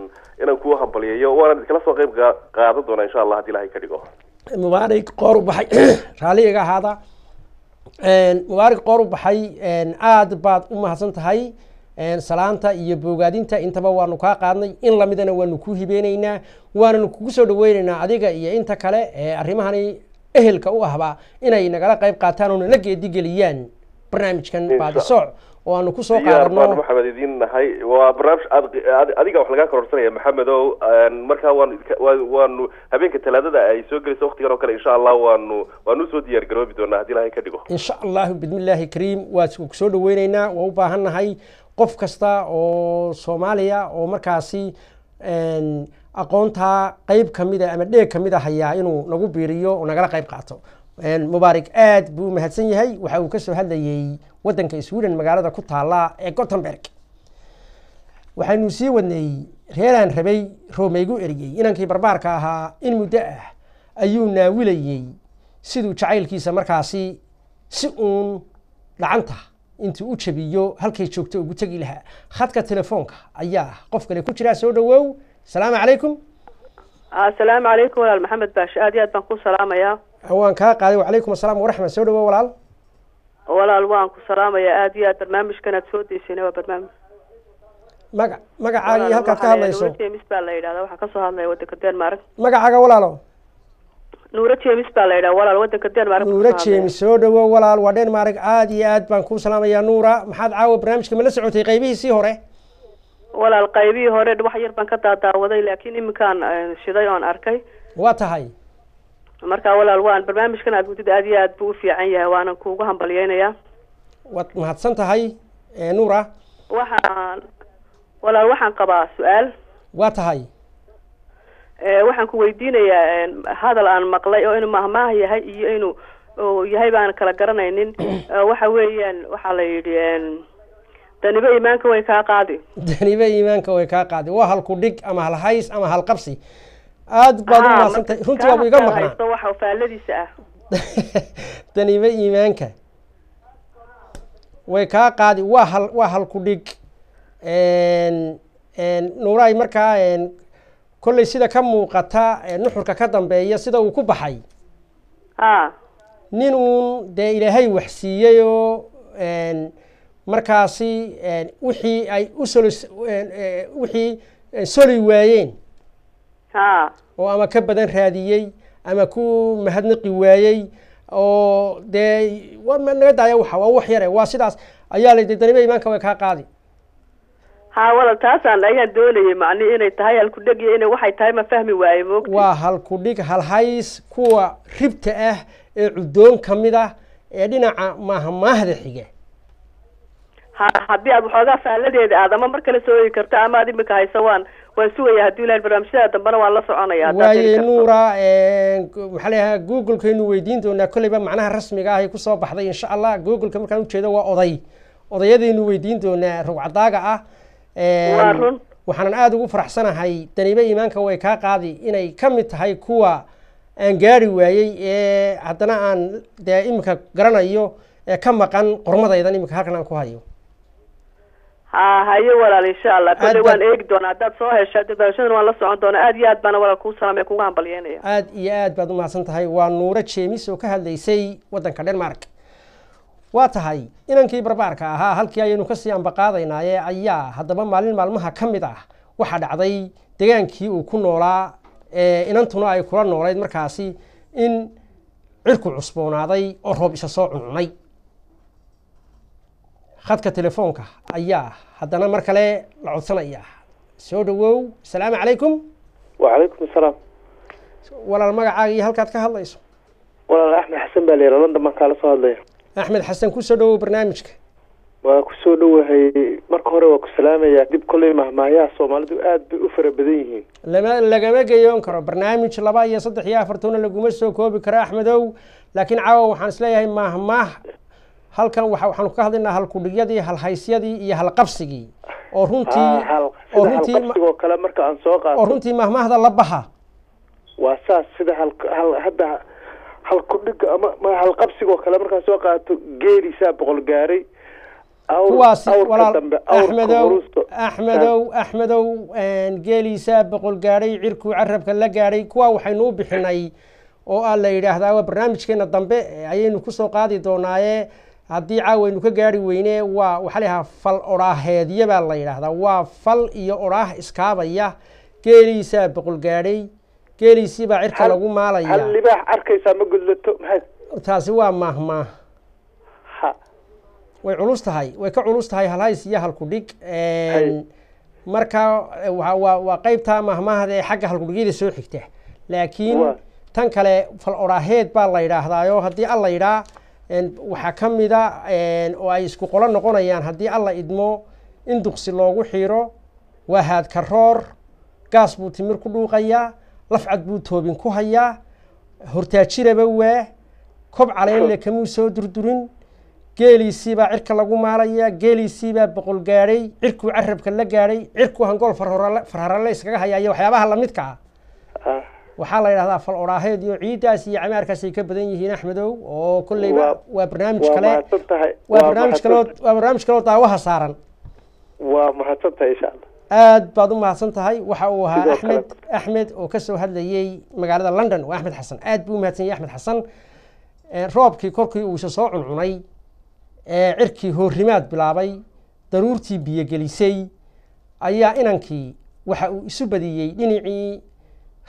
inaan kuu hambalyeeyo waanan iskala soo qayb qaadan doona insha allah hadii ilahay ka dhigo eh, mubaarig qoor ubaxay raalli iga ahaada mubaarig qoor ubaxay aad baad u mahadsan tahay salaanta iyo boogaadinta intaba waanu kaa qaadnay in lamidana waanu ku hibeyneynaa waananu kugu soo dhaweyneynaa adiga iyo inta kale ee arrimahani ehelka u ahba inay nagala qayb qaataan oo nala geedigeliyaan barnaamijkan baadisooc oo aanu kusoo qaadano maxamed idiin nahay waa barnaamij adiga wax lagaa kororsanaya maxamed ow markaa waanu waanu habeenka talaadada ay soo gelayso waktigan oo kale insha allah waanu waanu usoo diyaar garoobi doonaa haddii ilahay ka dhigo insha allahu bismi illaahi kariim waa kusoo dhaweyneynaa waa u baahan nahay qof kasta oo soomaaliya oo markaasi aqoontaa qeyb kamida ah ama dheeg kamid a ah hayaa inuu nagu biiriyo oo nagala qeyb qaato mubaarig aad buu u mahadsan yahay waxa uu kasoo hadlayay wadanka sweden magaalada ku taala ee gottenberg waxaanu sii wadnay reeraan rabay roomeygu eriyey inankii barbaarka ahaa in muddo ah ayuu naawilayey siduu jacaylkiisa markaasi si uun dhacanta intuu u jabiyo halkay joogto ugu tegi lahaa khadka telefoonka ayaa qof kale ku jiraa soo dhawoow asalaamu calaykum asalaamu ah, calaykum walaal maxamed baash aad iyo aad baan ku salaamayaa waan kaa qaaday wacalaykum asalaam waraxmat soo dhawow walaal walaal waan ku salaamayaa aada iyo aad barnaamijkan aad soo deysayna waa barnaamij maga magacaaga iyo halkaad ka hadlayso mis baa la yidhahdaa waxaan kasoo hadlaya wadanka denmark magacaaga walaalo nuura james baa la yidhaha walaal wadanka soo dhawow walaal waa denmark aada iyo aad baan kuu salaamayaa nuura maxaad caawa barnaamijka mala socotay qaybihiisii hore walaal qaybihii hore wax yar baan ka daadaawaday laakiin iminkaan eh, shiday oon arkay waa tahay marka walaal waan barnaamijkan aad gudid aad iyo aad buu ufiican yahay waanan kuugu hambalyeynayaa waad mahadsan tahay eh, nuura waxaan walaal waxaan qabaa su-aal waa tahay Eh, waxaan ku weydiinayaa eh, hadal aan maqlay oo inuu mahmaah yahay iyo inuu yahay baan kala garanaynin eh, waxa weeyaan waxaa la yidhi danibe iimaanka way kaa qaadi danibe iimaanka way kaa qaadi waa halku dhig ama hays ama halqabsi aad baad umaasantay ah, runtii waabu iga maqnaa waxa faaladiisa ah danibe iimaanka way kaa qaadi waa hal waa halku dhig nuuraay markaa kolley sida ka muuqata nuxurka ka dambeeya sida uu ku baxay ah. nin uun dee ilaahay wax siiyey oo markaasi wixii ay usol wixii soli waayeen ah. oo ama ka badan raadiyey ama ku mahadnaqi waayey oo dee naga daaya waxa waa wax yare waa sidaas ayaa la dee imaanka way kaa qaadi ha walal taasaan ayaan doonayay macni inay tahay halkudhegyo inay waxay tahay ma fahmi waaye moogta waa halkudhig halhays kuwa ribta ah ee cudoon ka mid ah ee dhinaca maaha maahda xiga ha haddii aad waxoogaa faaladeeda aad ama mar kale soo oyi karto ama aad imika hayso waan waan sugaya hadii lahan barnaamijyada dambena waan la soconaya waaye nuura maxaa layaha googlekaynu weydiin doonaa kolleyba macnaha rasmiga ahay kusoo baxday insha allah googleka markaan ujeedo waa oday odayadaynu weydiin doonaa rog ah waxaanan aada ugu faraxsanahay danibe iimaanka way kaa qaadi inay ka mid tahay kuwa aan gaari waayey ee haddana aan dee iminka garanayo ee ka maqan qormadaydan iminka halkan aan ku hayo ha hayo walaal insha allah bale waan eegi doonaa haddaad soo hesha darashadana waan la socon doonaa aada iyo aad baana walaal kuu salaamay kuga hambalyeynaya aada iyo aad baad umahadsan tahay waa nuure jemis oo ka hadlaysay waddanka denmark waa tahay inankii barbaarka ahaa halkii ayaynu kasii ambaqaadaynaaye ayaa haddaba maalin maalmaha ka mid ah waxaa dhacday degaankii uu ku noolaa inantuna ay kula noolayd markaasi in cirku cusboonaaday oo roob isa soo cuncunay khadka telefoonka ayaa haddana mar kale la codsanaya soo dhawow asalaamu calaykum wacalaykum asalaam walaal magacaaga iyo halkaad ka hadlayso walaal axmed xasan baa la yara london baan kaala soo hadlaya axmed xasan kusoo dhawow barnaamijka waa kusoo dhowahay marka hore waa ku salaamayaa dib kolay mahmaahyaha soomaalidu aada bay u fara badan yihiin lama lagama geyoon karo barnaamij laba iyo saddex iyo afartuna laguma soo koobi karo axmedow laakiin caawa waxaan isleeyahay mahmaah halkan wa waxaanu ka hadlaynaa halkudhigyadii halhaysyadii iyo halqabsigii oo runtii oo runtii mahmaahda la baha waa saas sida hadda halkudhiga ama halqabsigoo kale markaa soo qaato geelisaa boqol gaaray kuwaas walaal axmedow axmedow axmedow geeliisaa boqol gaadhay cirkuu carabka la gaadhay kuwaa waxaynuu bixinay oo ah la yidhaahdaa waa barnaamijkeena dambe ayaynu kusoo qaadi doonaaye haddii caawaynu ka gaari weyne waa waxaa laydhahaa fal odhaaheedya baa la yidhaahdaa waa fal iyo oraah iskaabaya geeliisaa boqol gaadhay geeliisii baa cirka lagu maalaya hal libaax arkaysaa ma gudlato mahad taasi waa maahmaah way culus tahay way ka culus tahay halhays iyo halkudhig markaa e, waa waa qeybtaa maahmaahda ee xagga halkudhigyada soo xigta laakiin tan kale fal odhaaheed baa la yidhaahdaayo haddii alla yidhaa waxaa ka mida oo ay isku qolo noqonayaan haddii alla idmo in duqsi loogu xiiro waa haadkaroor gaas buu timir ku dhuuqayaa lafcad buu toobin ku hayaa hortaajiraba waa kob caleynle kamuu soo durdurin geeliisiibaa cirka lagu maalayaa geeliisiibaa boqol gaadhay cirkuu carabka la gaadhay cirkuu hangool farharale iskaga hayaayo waxyaabaha lamidka lamidkaa ah. ah. waxaa la yidhahdaa fal odhaaheed iyo ciiddaas iyo camaarkaasay ka badan yihiin axmedow oo kolleyba waa barnaamij kale waa barnaamij kaleoo daawaha saaran waa mahadsantahay insha alla aad baad u mahadsan tahay waxa uu ahaa axmed axmed oo kasoo hadlayay magaalada london waa axmed xasan aad buu umahadsanyay axmed xasan eh, roobkii korkii isa soo cuncunay ee eh, cirkii hoorimaad bilaabay daruurtii biyogelisay ayaa inankii waxa uu isu badiyey dhinacii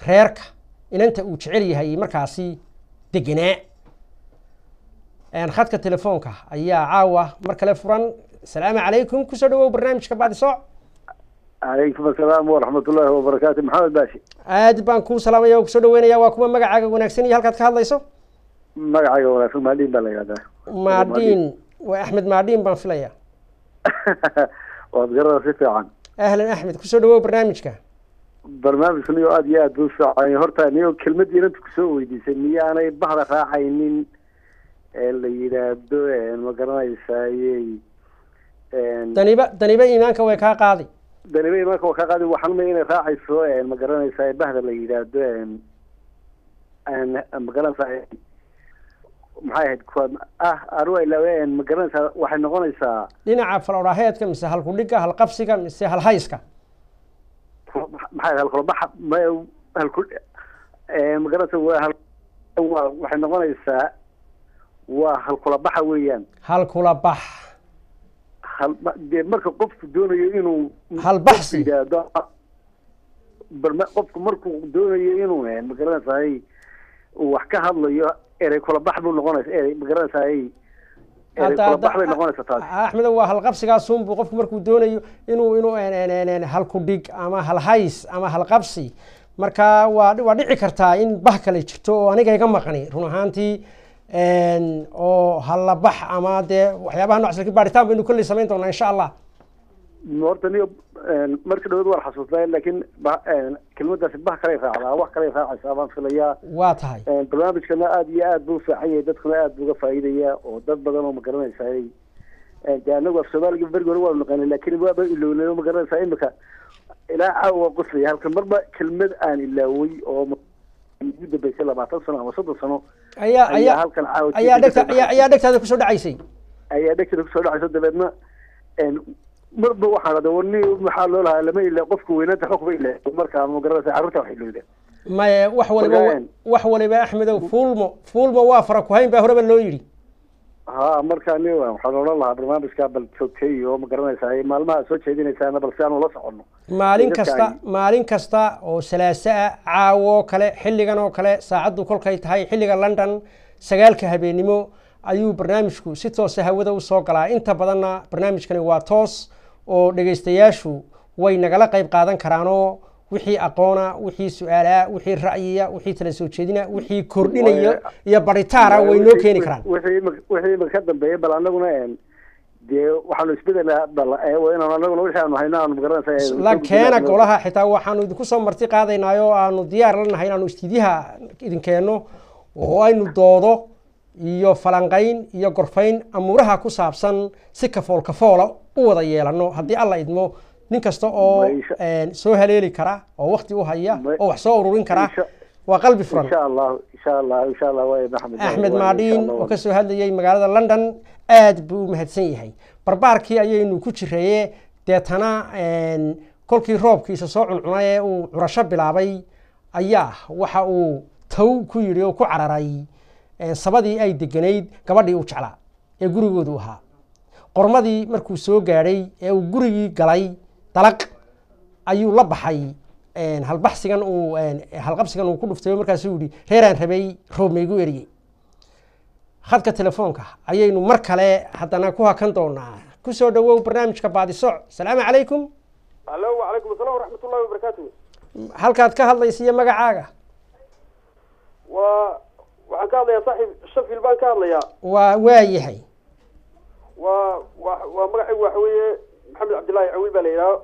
reerka inanta uu jecel yahay markaasi degenaa eh, khadka telefoonka ayaa caawa mar kale furan asalaamu calaykum kusoo dhawow barnaamijka baadisoc calaykum assalaam waraxmatullaahi wabarakaatu maxamed baashi aad baan kuu salaamaya oo kusoo dhaweynaya waa kuwa magacaaga wanaagsan iyo halkaad ka hadlayso magacaaga wanaagsan maadhiin baa la yihahdaa maadhiin waa axmed maadhiin baan filaya waad garada si fiican ahlan axmed kusoo dhawow barnaamijka barnaamijku niyo aada iyo aad buu fiican horta niyo kelmadii inanta kusoo weydiisay miyaanay bahda raacaynin ee la yidhaahdo ma garanaysaayey daniba daniba iimaanka way kaa qaaday danibe marka wakaaqaadi waxaan maya inay raacayso ma garanaysaa bahda la yidhaahdo magaranaysa maxay ahayd kuwaad ah aru ilaawe ma garanaysaa waxay noqonaysaa dhinaca faloraaheedka mise halkudhiga halqabsiga mise halhayska maxay halkulabaxa ma halku ma garanaysa waa waxay noqonaysaa waa halkulabaxa weeyaan halkulabax de marka qofku doonayo inuu halbaxsi yidhaahdo qofku markuu doonayo inuu eh, magaranaysaay wax ka hadlayo erey kula bax buu noqonaysa erey magaranaysaay axmed waa halqabsigaasunbu qofku markuu doonayo inuu inuu halkudhig ama halhays ama halqabsi marka waa waa dhici kartaa in bah kale jirto oo aniga iga maqni run ahaantii oo halabax ama dee waxyaabaha nocaas lakin baaritaan baynu kolley samayn doonaa insha allah horta niyo marka dhawad waan xasuusnaa laakiin kelmadaasi bah kaley raacdaa wax kaley raacaysaa baan filayaa waa tahay barnaamijkana aada iyo aada buu fiican yahay dadkuna aada buuga faa'iidaya oo dad badan oo magaranaysaa de anagu af soomaaliga berg hore waanu naqaanay laakiin waaba ilownay oo magaranaysaa imika ilaa caawa waa qoslaya halka marba kelmad aan ilaaway oo ugu dambeysay labaatan sano ama soddon sano ayaa ayaa halkan ayaa dhegta ayaa ayaa dhegtaada kusoo dhacaysay ayaa dhegtada kusoo dhacaysa dabeedna marba waxaan ada warni maxaa loo lahaa lama ila qofka weynaanta xog ba markaa ma garanaysa waxay looyda maya wax waliba wax waliba axmedow fuulmo fuulmo waa fara ku hayn baa horeba loo yidhi ha marka ni waxaan odhan lahaa barnaamijka baljoogteyo ma garanaysaa maalmaha soo jeedinaysaana bal aanu la soconno maalin kasta maalin kasta oo salaasaa caawo kale xilligan oo kale saacaddu kolkay tahay xilliga london sagaalka habeenimo ayuu barnaamijku si toosa ah hawada usoo galaa inta badanna barnaamijkani waa toos oo dhegaystayaashu way nagala qayb qaadan karaanoo wixii aqoona wixii su-aala wixii ra'yiya wixii tala soo jeedina wixii kordhinayo iyo baritaara way noo keeni karaan wixii imika ka dambeeya bal anaguna eh, dee waxaanu isbedelnaa bal eh, inaanu anaguna wixii aanu aanu magaranaysa eh, la keena golaha xitaa waxaanu idinku soo marti qaadaynaay oo aanu diyaar la nahay inaanu istiidyaha idin keenno oo aynu doodo iyo falanqayn iyo gorfayn amuuraha ku saabsan si kafool kafoola u wada yeelanno haddii alla idmo nin kasta oo soo haleeli kara oo wakti u haya oo wax soo ururin kara waa qalbi furan axmed maadhiin oo kasoo hadlayay magaalada london aad buu u mahadsan yahay barbaarkii ayaynu ku jiraye deetana kolkii roobkiisa soo cuncunaye uu curasho bilaabay ayaa waxa uu taw ku yidhi oo ku cararay sabadii ay deganayd gabadhii uu jeclaa ee gurigoodu ahaa qormadii markuu soo gaadhay ee uu gurigii galay dalaq ayuu la baxay halbaxsigan uu halqabsigan uu ku dhuftay markaasuu yihi reeraan rabay roob maygu eriyey khadka telefoonka ayaynu mar kale haddana ku hakan doonaa kusoo dhawow barnaamijka baadisoc asalaamu calaykum alo wacalaykum asalaam waraxmatullahi wabarakaatu halkaad ka hadlaysa iyo magacaaga waa waxaan ka hadlayaa saaxiib shafil baan ka hadlayaa waa waayahay waa wa waa magacaygu waxa weeye maxamed cabdilaahi cawil baa la yidhaha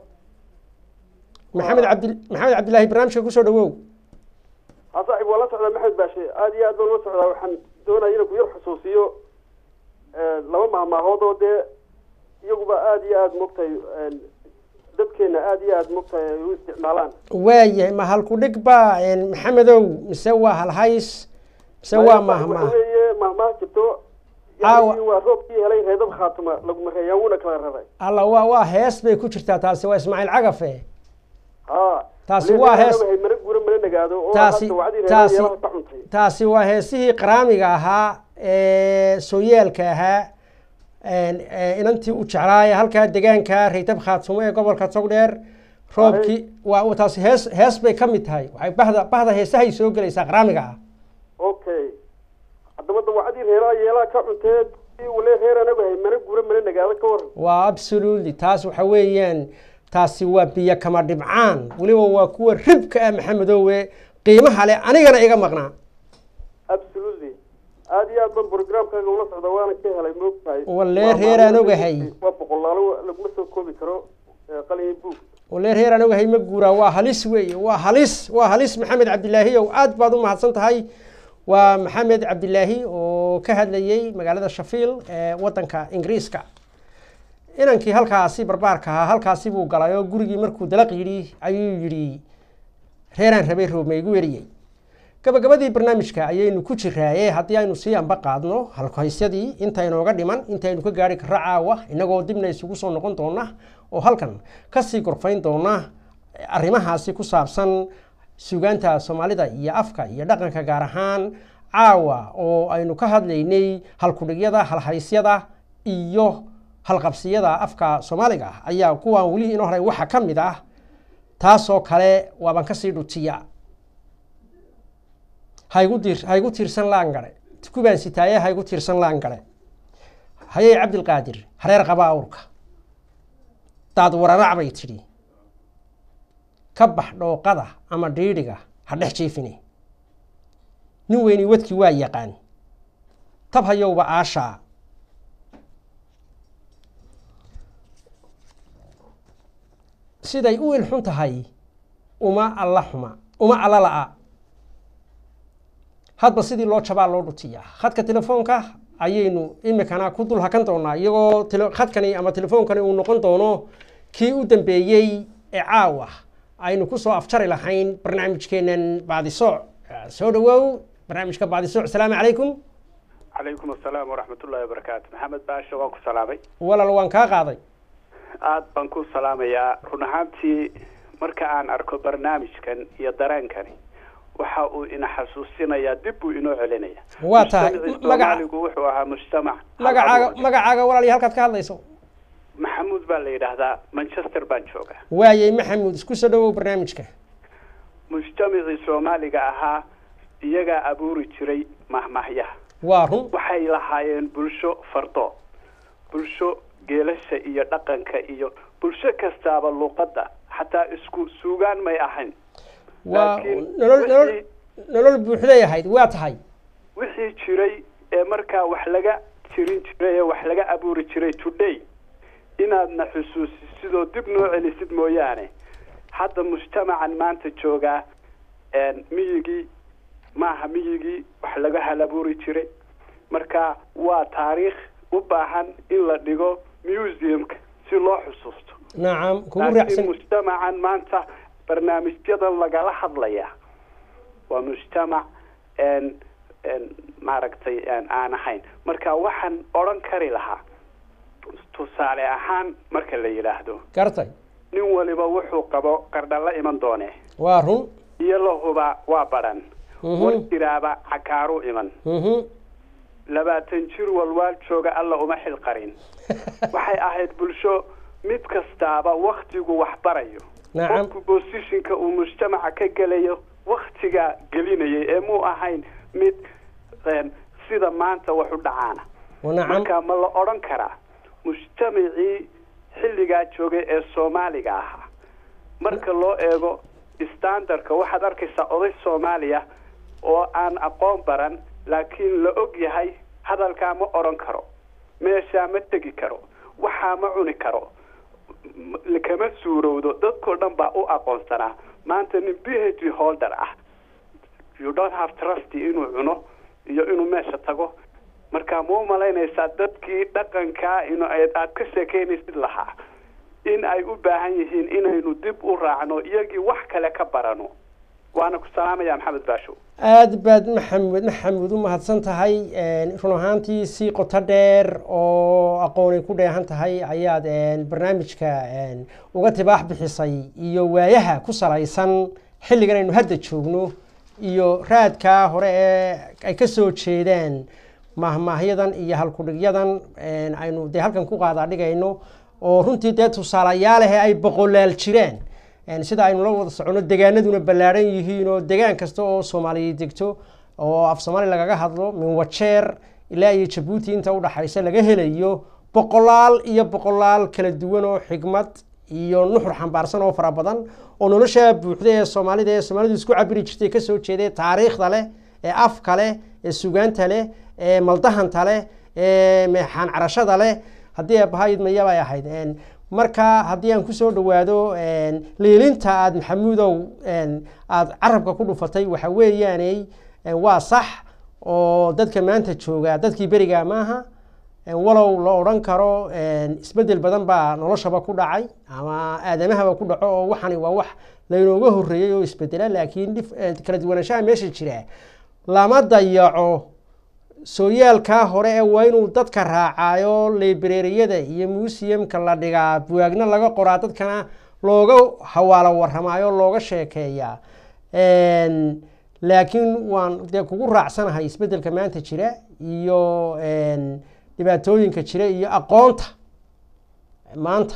maxamed abdi maxamed cabdilaahi barnaamijka kusoo dhawow ha saaxib waa la socdaa maxamed baashe aada iyo aad baa ula socdaa waxaan doonaya inaan ku yar xusuusiyo laba mahmaahoodoo dee iyaguba aada iyo aada mogtahay dadkeena aada iyo aada mogtahay ay u isticmaalaan waayahay ma halkudhig baa maxamedow mise waa halhays mise waa mahmaah mahmaah jirto waa roobkii helay reedab khaatuma lagu mareeyaa wuuna kala rabay alla waa waa hees bay ku jirtaa taasi waa ismaaciil cagafe taasi waa hees taasi waa heesihii qaraamiga ahaa ee sooyaalka ahaa inantii u jeclaaya halkaa degaanka raytab khaatumo ee gobolka togdheer roobkii waa taasi hees hees bay ka mid tahay waxay bahda bahda heesahay soo gelaysaa qaraamiga ah dabada wacdii reeraha yeelaha ka cunteed waa absolutely taas waxa weeyaan taasi waa biyo kama dhibcaan weliba waa kuwa ribka ah maxamedowe qiimaha leh anigana iga maqnaa absolutely aada iyo walee reeraan ogahay walee reer ogahay ma guuraa waa halis weeye waa halis waa halis maxamed cabdilaahiyow aad baad u mahadsan tahay waa maxamed cabdilaahi oo ka hadlayay magaalada shafiil ee waddanka ingiriiska inankii halkaasi barbaarka ahaa halkaasi buu galay oo gurigii markuu dalaq yidhi ayuu yidhi reeraan rabay roobmaygu weriyey gabagabadii barnaamijka ayaynu ku jiraaye haddii aynu sii amba qaadno halkhaysyadii intaynooga dhiman intaynu ka gaari karro caawa innagoo dibna isugu soo noqon doona oo halkan kasii gorfayn doona arrimahaasi ku saabsan sugaanta soomaalida iyo afka iyo dhaqanka gaar ahaan caawa oo aynu ka hadlaynay halkudhigyada halhaysyada iyo halqabsiyada afka soomaaliga ah ayaa kuwaan weli inoo horay waxaa ka mid ah taasoo kale waaban kasii dhutiya haygu tiirsan laangare kubaan sitaaye haygu tiirsan laangare hayey cabdilqaadir hareer qabaa awrka daad wararacbay tidhi ka bax dhooqada ama dhiidhiga ha dhex jiifine nin weyni wadkii waa yaqaan tabhayowba aashaa siday u ilxun tahay uma alla xuma uma alla la'a hadba sidii loo jabaa loo dhutiyaa khadka telefoonka ayaynu imikana ku dul hakan doonaa iyagoo khadkani ama telefoonkani uu noqon doono kii u dambeeyey ee caawa aynu kusoo afjari lahayn barnaamijkeenan baadisooc soo dhawow barnaamijka baadisooc asalaamu calaykum calaykum asalaam waraxmat ullahi wabarakaatu maxamed baasha waan ku salaamay walaal waan kaa qaaday aad baan ku salaamayaa run ahaantii marka aan arko barnaamijkan iyo dareenkani waxa uu ina xasuusinayaa dib buu inoo celinaya waa tahay magaaligu wuxuu ahaa mujtamac magacaaga magacaaga walaal iyo halkaad ka hadlayso maxamuud baa la yidhaahdaa manchester baan joogaa waayay maxamuud isku soo dhawow barnaamijka mujtamacii soomaaliga ahaa iyagaa abuuri jiray mahmahyaha waa run waxay lahaayeen bulsho fardo bulsho geelasha iyo dhaqanka iyo bulsho kastaaba luuqadda xataa isku suugaan may ahayn waa nolol nolol nolol buuxday ahayd waa tahay wixii jiray ee markaa wax laga jirin jiray ee wax laga abuuri jiray today inaadna xusuusisid oo dib noo celisid mooyaane hadda mujtamacan maanta joogaa miyigii maaha miyigii wax laga halabuuri jiray marka waa taariikh u baahan in la dhigo museumka si loo xusuusto nacam kugu mujtamacan maanta barnaamijyadan lagala hadlayaa waa mujtamac maaragtay aan ahayn marka waxaan odhan kari lahaa tusaale ahaan marka la yidhaahdo gartay nin waliba wuxuu qabo qardha iman doone waa run iyo lahuba waa baran war jiraaba cakaaruu iman labaatan jir walwaal jooga alla uma xil qarin waxay ahayd bulsho mid kastaaba waktigu wax barayo qofku bosishinka uu mujtamaca ka gelayo waktigaa gelinayay ee muu ahayn mid sida maanta wax u dhacaana marka ma la odhan karaa mujtamacii xilligaa joogay ee soomaaliga ahaa marka loo eego standardka waxaad arkaysaa oday soomaaliya oo aan aqoon baran laakiin la og yahay hadalkaa ma odhan karo meeshaa ma tegi karo waxaa ma cuni karo kama suurowdo dadkao dhan baa u aqoonsanaa maanta nin b h holder ah you don't have trust inuu cuno iyo inuu meesha tago marka ma u malaynaysaa dadkii dhaqankaa in aada ka sheekeynaysid lahaa in ay u baahan yihiin inaynu dib u raacno iyagii wax kale ka barano waana ku salaamayaa maxamed baasho aada baad maxamed maxamuud u mahadsan tahay run ahaantii si qoto dheer oo aqoonay ku dheehan tahay ayaad barnaamijka uga tibaax bixisay iyo waayaha ku salaysan xilligan aynu hadda joogno iyo raadkaa hore ee ay ka soo jeedaan mahmaahyadan iyo halkudhigyadan aynu dee halkan ku qaadaa dhigayno oo runtii dee tusaalayaalehe ah ay boqolaal jireen sida aynu la wada socono degaanaduna ballaadhan yihiin oo degaan kasta oo soomaaliya degto oo af soomaali lagaga hadlo minwajeer ilaa iyo jabuuti inta udhaxaysa laga helayo boqolaal iyo boqolaal kala duwan oo xigmad iyo nuxur xambaarsan oo fara badan oo noloshaa buuxda ee soomaalida ee soomaalidu isku cabiri jirtay kasoo jeeda taariikhda leh ee afka leh ee sugaanta leh maldahanta leh meexaan carashada leh haddii abahayd mayabay ahayd marka haddii aan kusoo dhawaado liilinta aada maxamuudow aada carabka ku dhufatay waxa weeyaaney waa sax oo dadka maanta joogaa dadkii berigaa maaha walow la odhan karo isbedel badan baa noloshaba ku dhacay ama aadamahaba ku dhaco oo waxani waa wax laynooga horreeyey oo isbedela laakiin kala duwanashaha meesha jira lama dayaco sooyaalkaa hore ee waa inuu dadka raacaayo libreriyada iyo museumka la dhigaa buwaagna laga qoraa dadkana looga hawaalo waramaayo looga sheekeeyaa laakiin waan dee kugu raacsanahay isbeddelka maanta jira iyo dhibaatooyinka jira iyo aqoonta maanta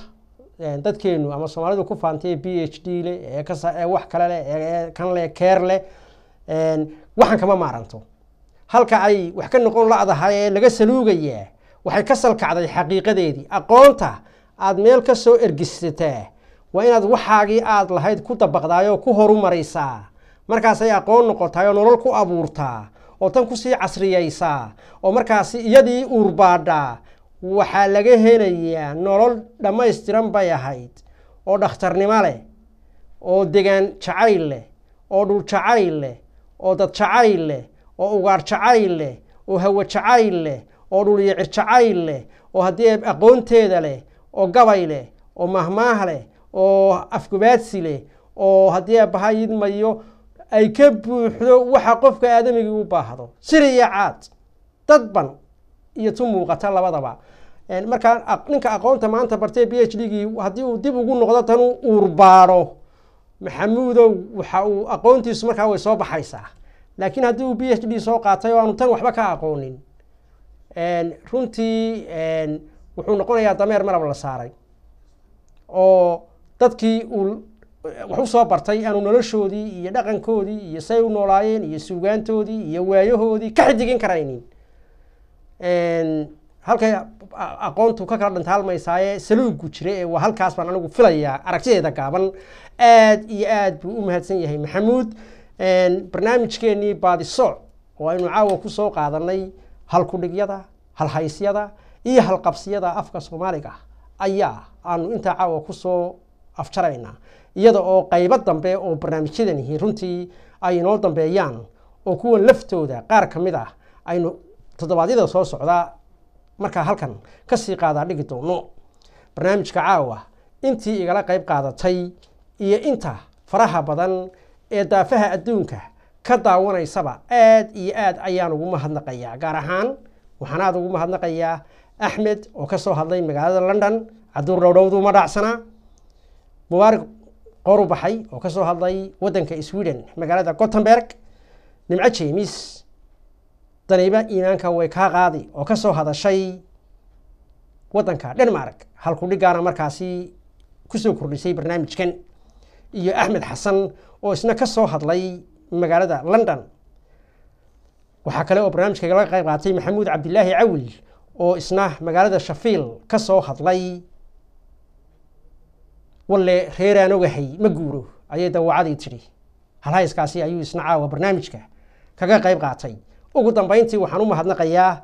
dadkeenu ama soomaalidu ku faantay ee b h d leh ee kas ee wax kale leh ee kan leh keer leh waxaan kama maaranto halka ay wax ka noqon la'dahay ee laga saluugayaa waxay ka salkacday xaqiiqadeedii aqoonta aad meel ka soo ergisataa waa inaad waxaagii aad lahayd ku dabaqdaay oo ku horumaraysaa markaasay aqoon noqotaay oo nolol ku abuurtaa oo tan kusii casriyaysaa oo markaasi iyadii uurbaadhaa waxaa laga helayaa nolol dhammaystiran bay ahayd oo dhakhtarnimo leh oo degaan jacayl leh oo dhul jacayl leh oo dad jacayl leh oo ugaar jacayl leh oo hawo jacayl leh oo dhuliyicir jacayl leh oo haddii aqoonteeda leh oo gabay leh oo mahmaah leh oo afgubaadsi leh oo haddii abahayidmayo ay ka buuxdo waxa qofka aadamigii u baahdo siri iyo caad dadban iyo tu muuqata labadaba markaa ninka aqoonta maanta bartee b h dgii haddii uu dib ugu noqdo tan uurbaaro maxamuudow waxa uu aqoontiisu markaa way soo baxaysaa laakiin haddii uu b h d soo qaatay oo aanu tan waxba ka aqoonin runtii wuxuu noqonayaa dameer malab la saaray oo dadkii uu wax soo bartay aanu noloshoodii iyo dhaqankoodii iyo say u noolaayeen iyo suugaantoodii iyo waayahoodii ka xidigin karaynin halkay aqoontu ka kala dhantaalmaysaaye saluugu jira ee waa halkaas baan anigu filayaa aragtideeda gaaban aad iyo aad buu u mahadsan yahay maxamuud barnaamijkeenii baadisoc oo aynu caawa kusoo qaadanay halkudhigyada halhaysyada iyo halqabsiyada afka soomaaliga ayaa aanu intaa caawa kusoo afjaraynaa iyada oo qaybo dambe oo barnaamijyadanihi runtii ay inoo dambeeyaan oo kuwan laftooda qaar ka mid ah aynu toddobaadyada soo socdaa markaa halkan kasii qaadaa dhigi doono barnaamijka caawa intii igala qayb qaadatay iyo inta faraha badan ee daafaha adduunka ka daawanaysaba aad iyo aad ayaan ugu mahadnaqayaa gaar ahaan waxaanaad ugu mahadnaqayaa axmed oo ka soo hadlay magaalada london caduur dhowdhowdu ma dhaacsana mubaarig qoru baxay oo ka soo hadlay waddanka sweden magaalada gothenberg nimco jeemis daniibo iimaanka way kaa qaadi oo ka soo hadashay waddanka denmark halkudhigaana markaasi kusoo kordhisay barnaamijkan iyo axmed xasan oo isna ka soo hadlay magaalada london waxaa kale oo barnaamijkaga laga qayb qaatay maxamuud cabdilaahi cawil oo isna magaalada shafiil ka soo hadlay walle reeraan ogahay ma guuro ayay dawacadii tidhi halhayskaasi ayuu isna caawa barnaamijka kaga qayb qaatay ugu dambayntii waxaan u mahadnaqayaa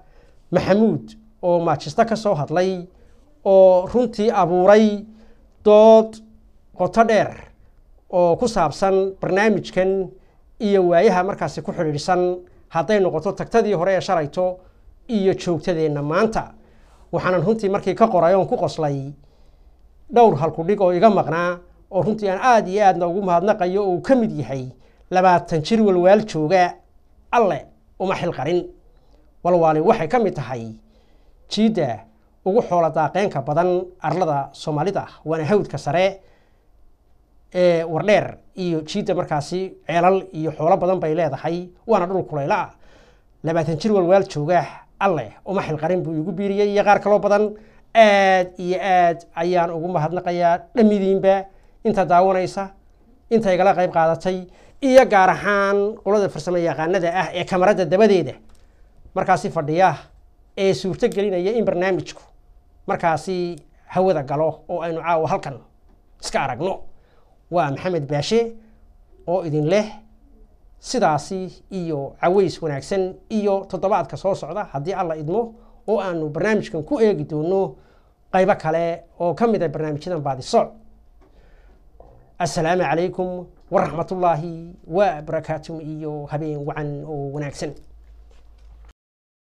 maxamuud oo maajista ka soo hadlay oo runtii abuuray dood qoto dheer oo ku saabsan barnaamijkan iyo waayaha markaasi ku xidhiidhsan hadday noqoto tagtadii hore ee shalayto iyo joogtadeenna maanta waxaanan runtii markii ka qoray oon ku qoslay dhowr halkudhig oo iga maqnaa oo runtii aan aada iyo aadna ugu mahadnaqayo oo uu ka mid yahay labaatan jir walwaal jooga alle uma xilqarin walwaali waxay ka mid tahay jiidda ugu xoola daaqeenka badan arlada soomaalida waana hawdka sare wardheer iyo jiida markaasi ceelal iyo xoolo badan bay leedahay waana dhul kulaylo ah labaatan jir walwaal joogaah alleh uma xilqarin buu igu biiriyey iyo qaar kaloo badan aad iyo aad ayaan ugu mahadnaqayaa dhammidiinba inta daawanaysa inta igala qayb qaadatay iyo gaar ahaan qolada farsamo yaqaanada ah ee kamarada dabadeeda markaasi fadhiya ee suurtogelinaya in barnaamijku markaasi hawada galo oo aynu caawa halkan iska aragno waa maxamed baashe oo idin leh sidaasi iyo caweys wanaagsan iyo toddobaadka soo socda haddii alla idmo oo aanu barnaamijkan ku eegi doono qaybo kale oo ka mid a ah barnaamijyadan baadisoc assalaamu calaykum waraxmatullaahi wa barakaatuh iyo habeen wacan oo wanaagsan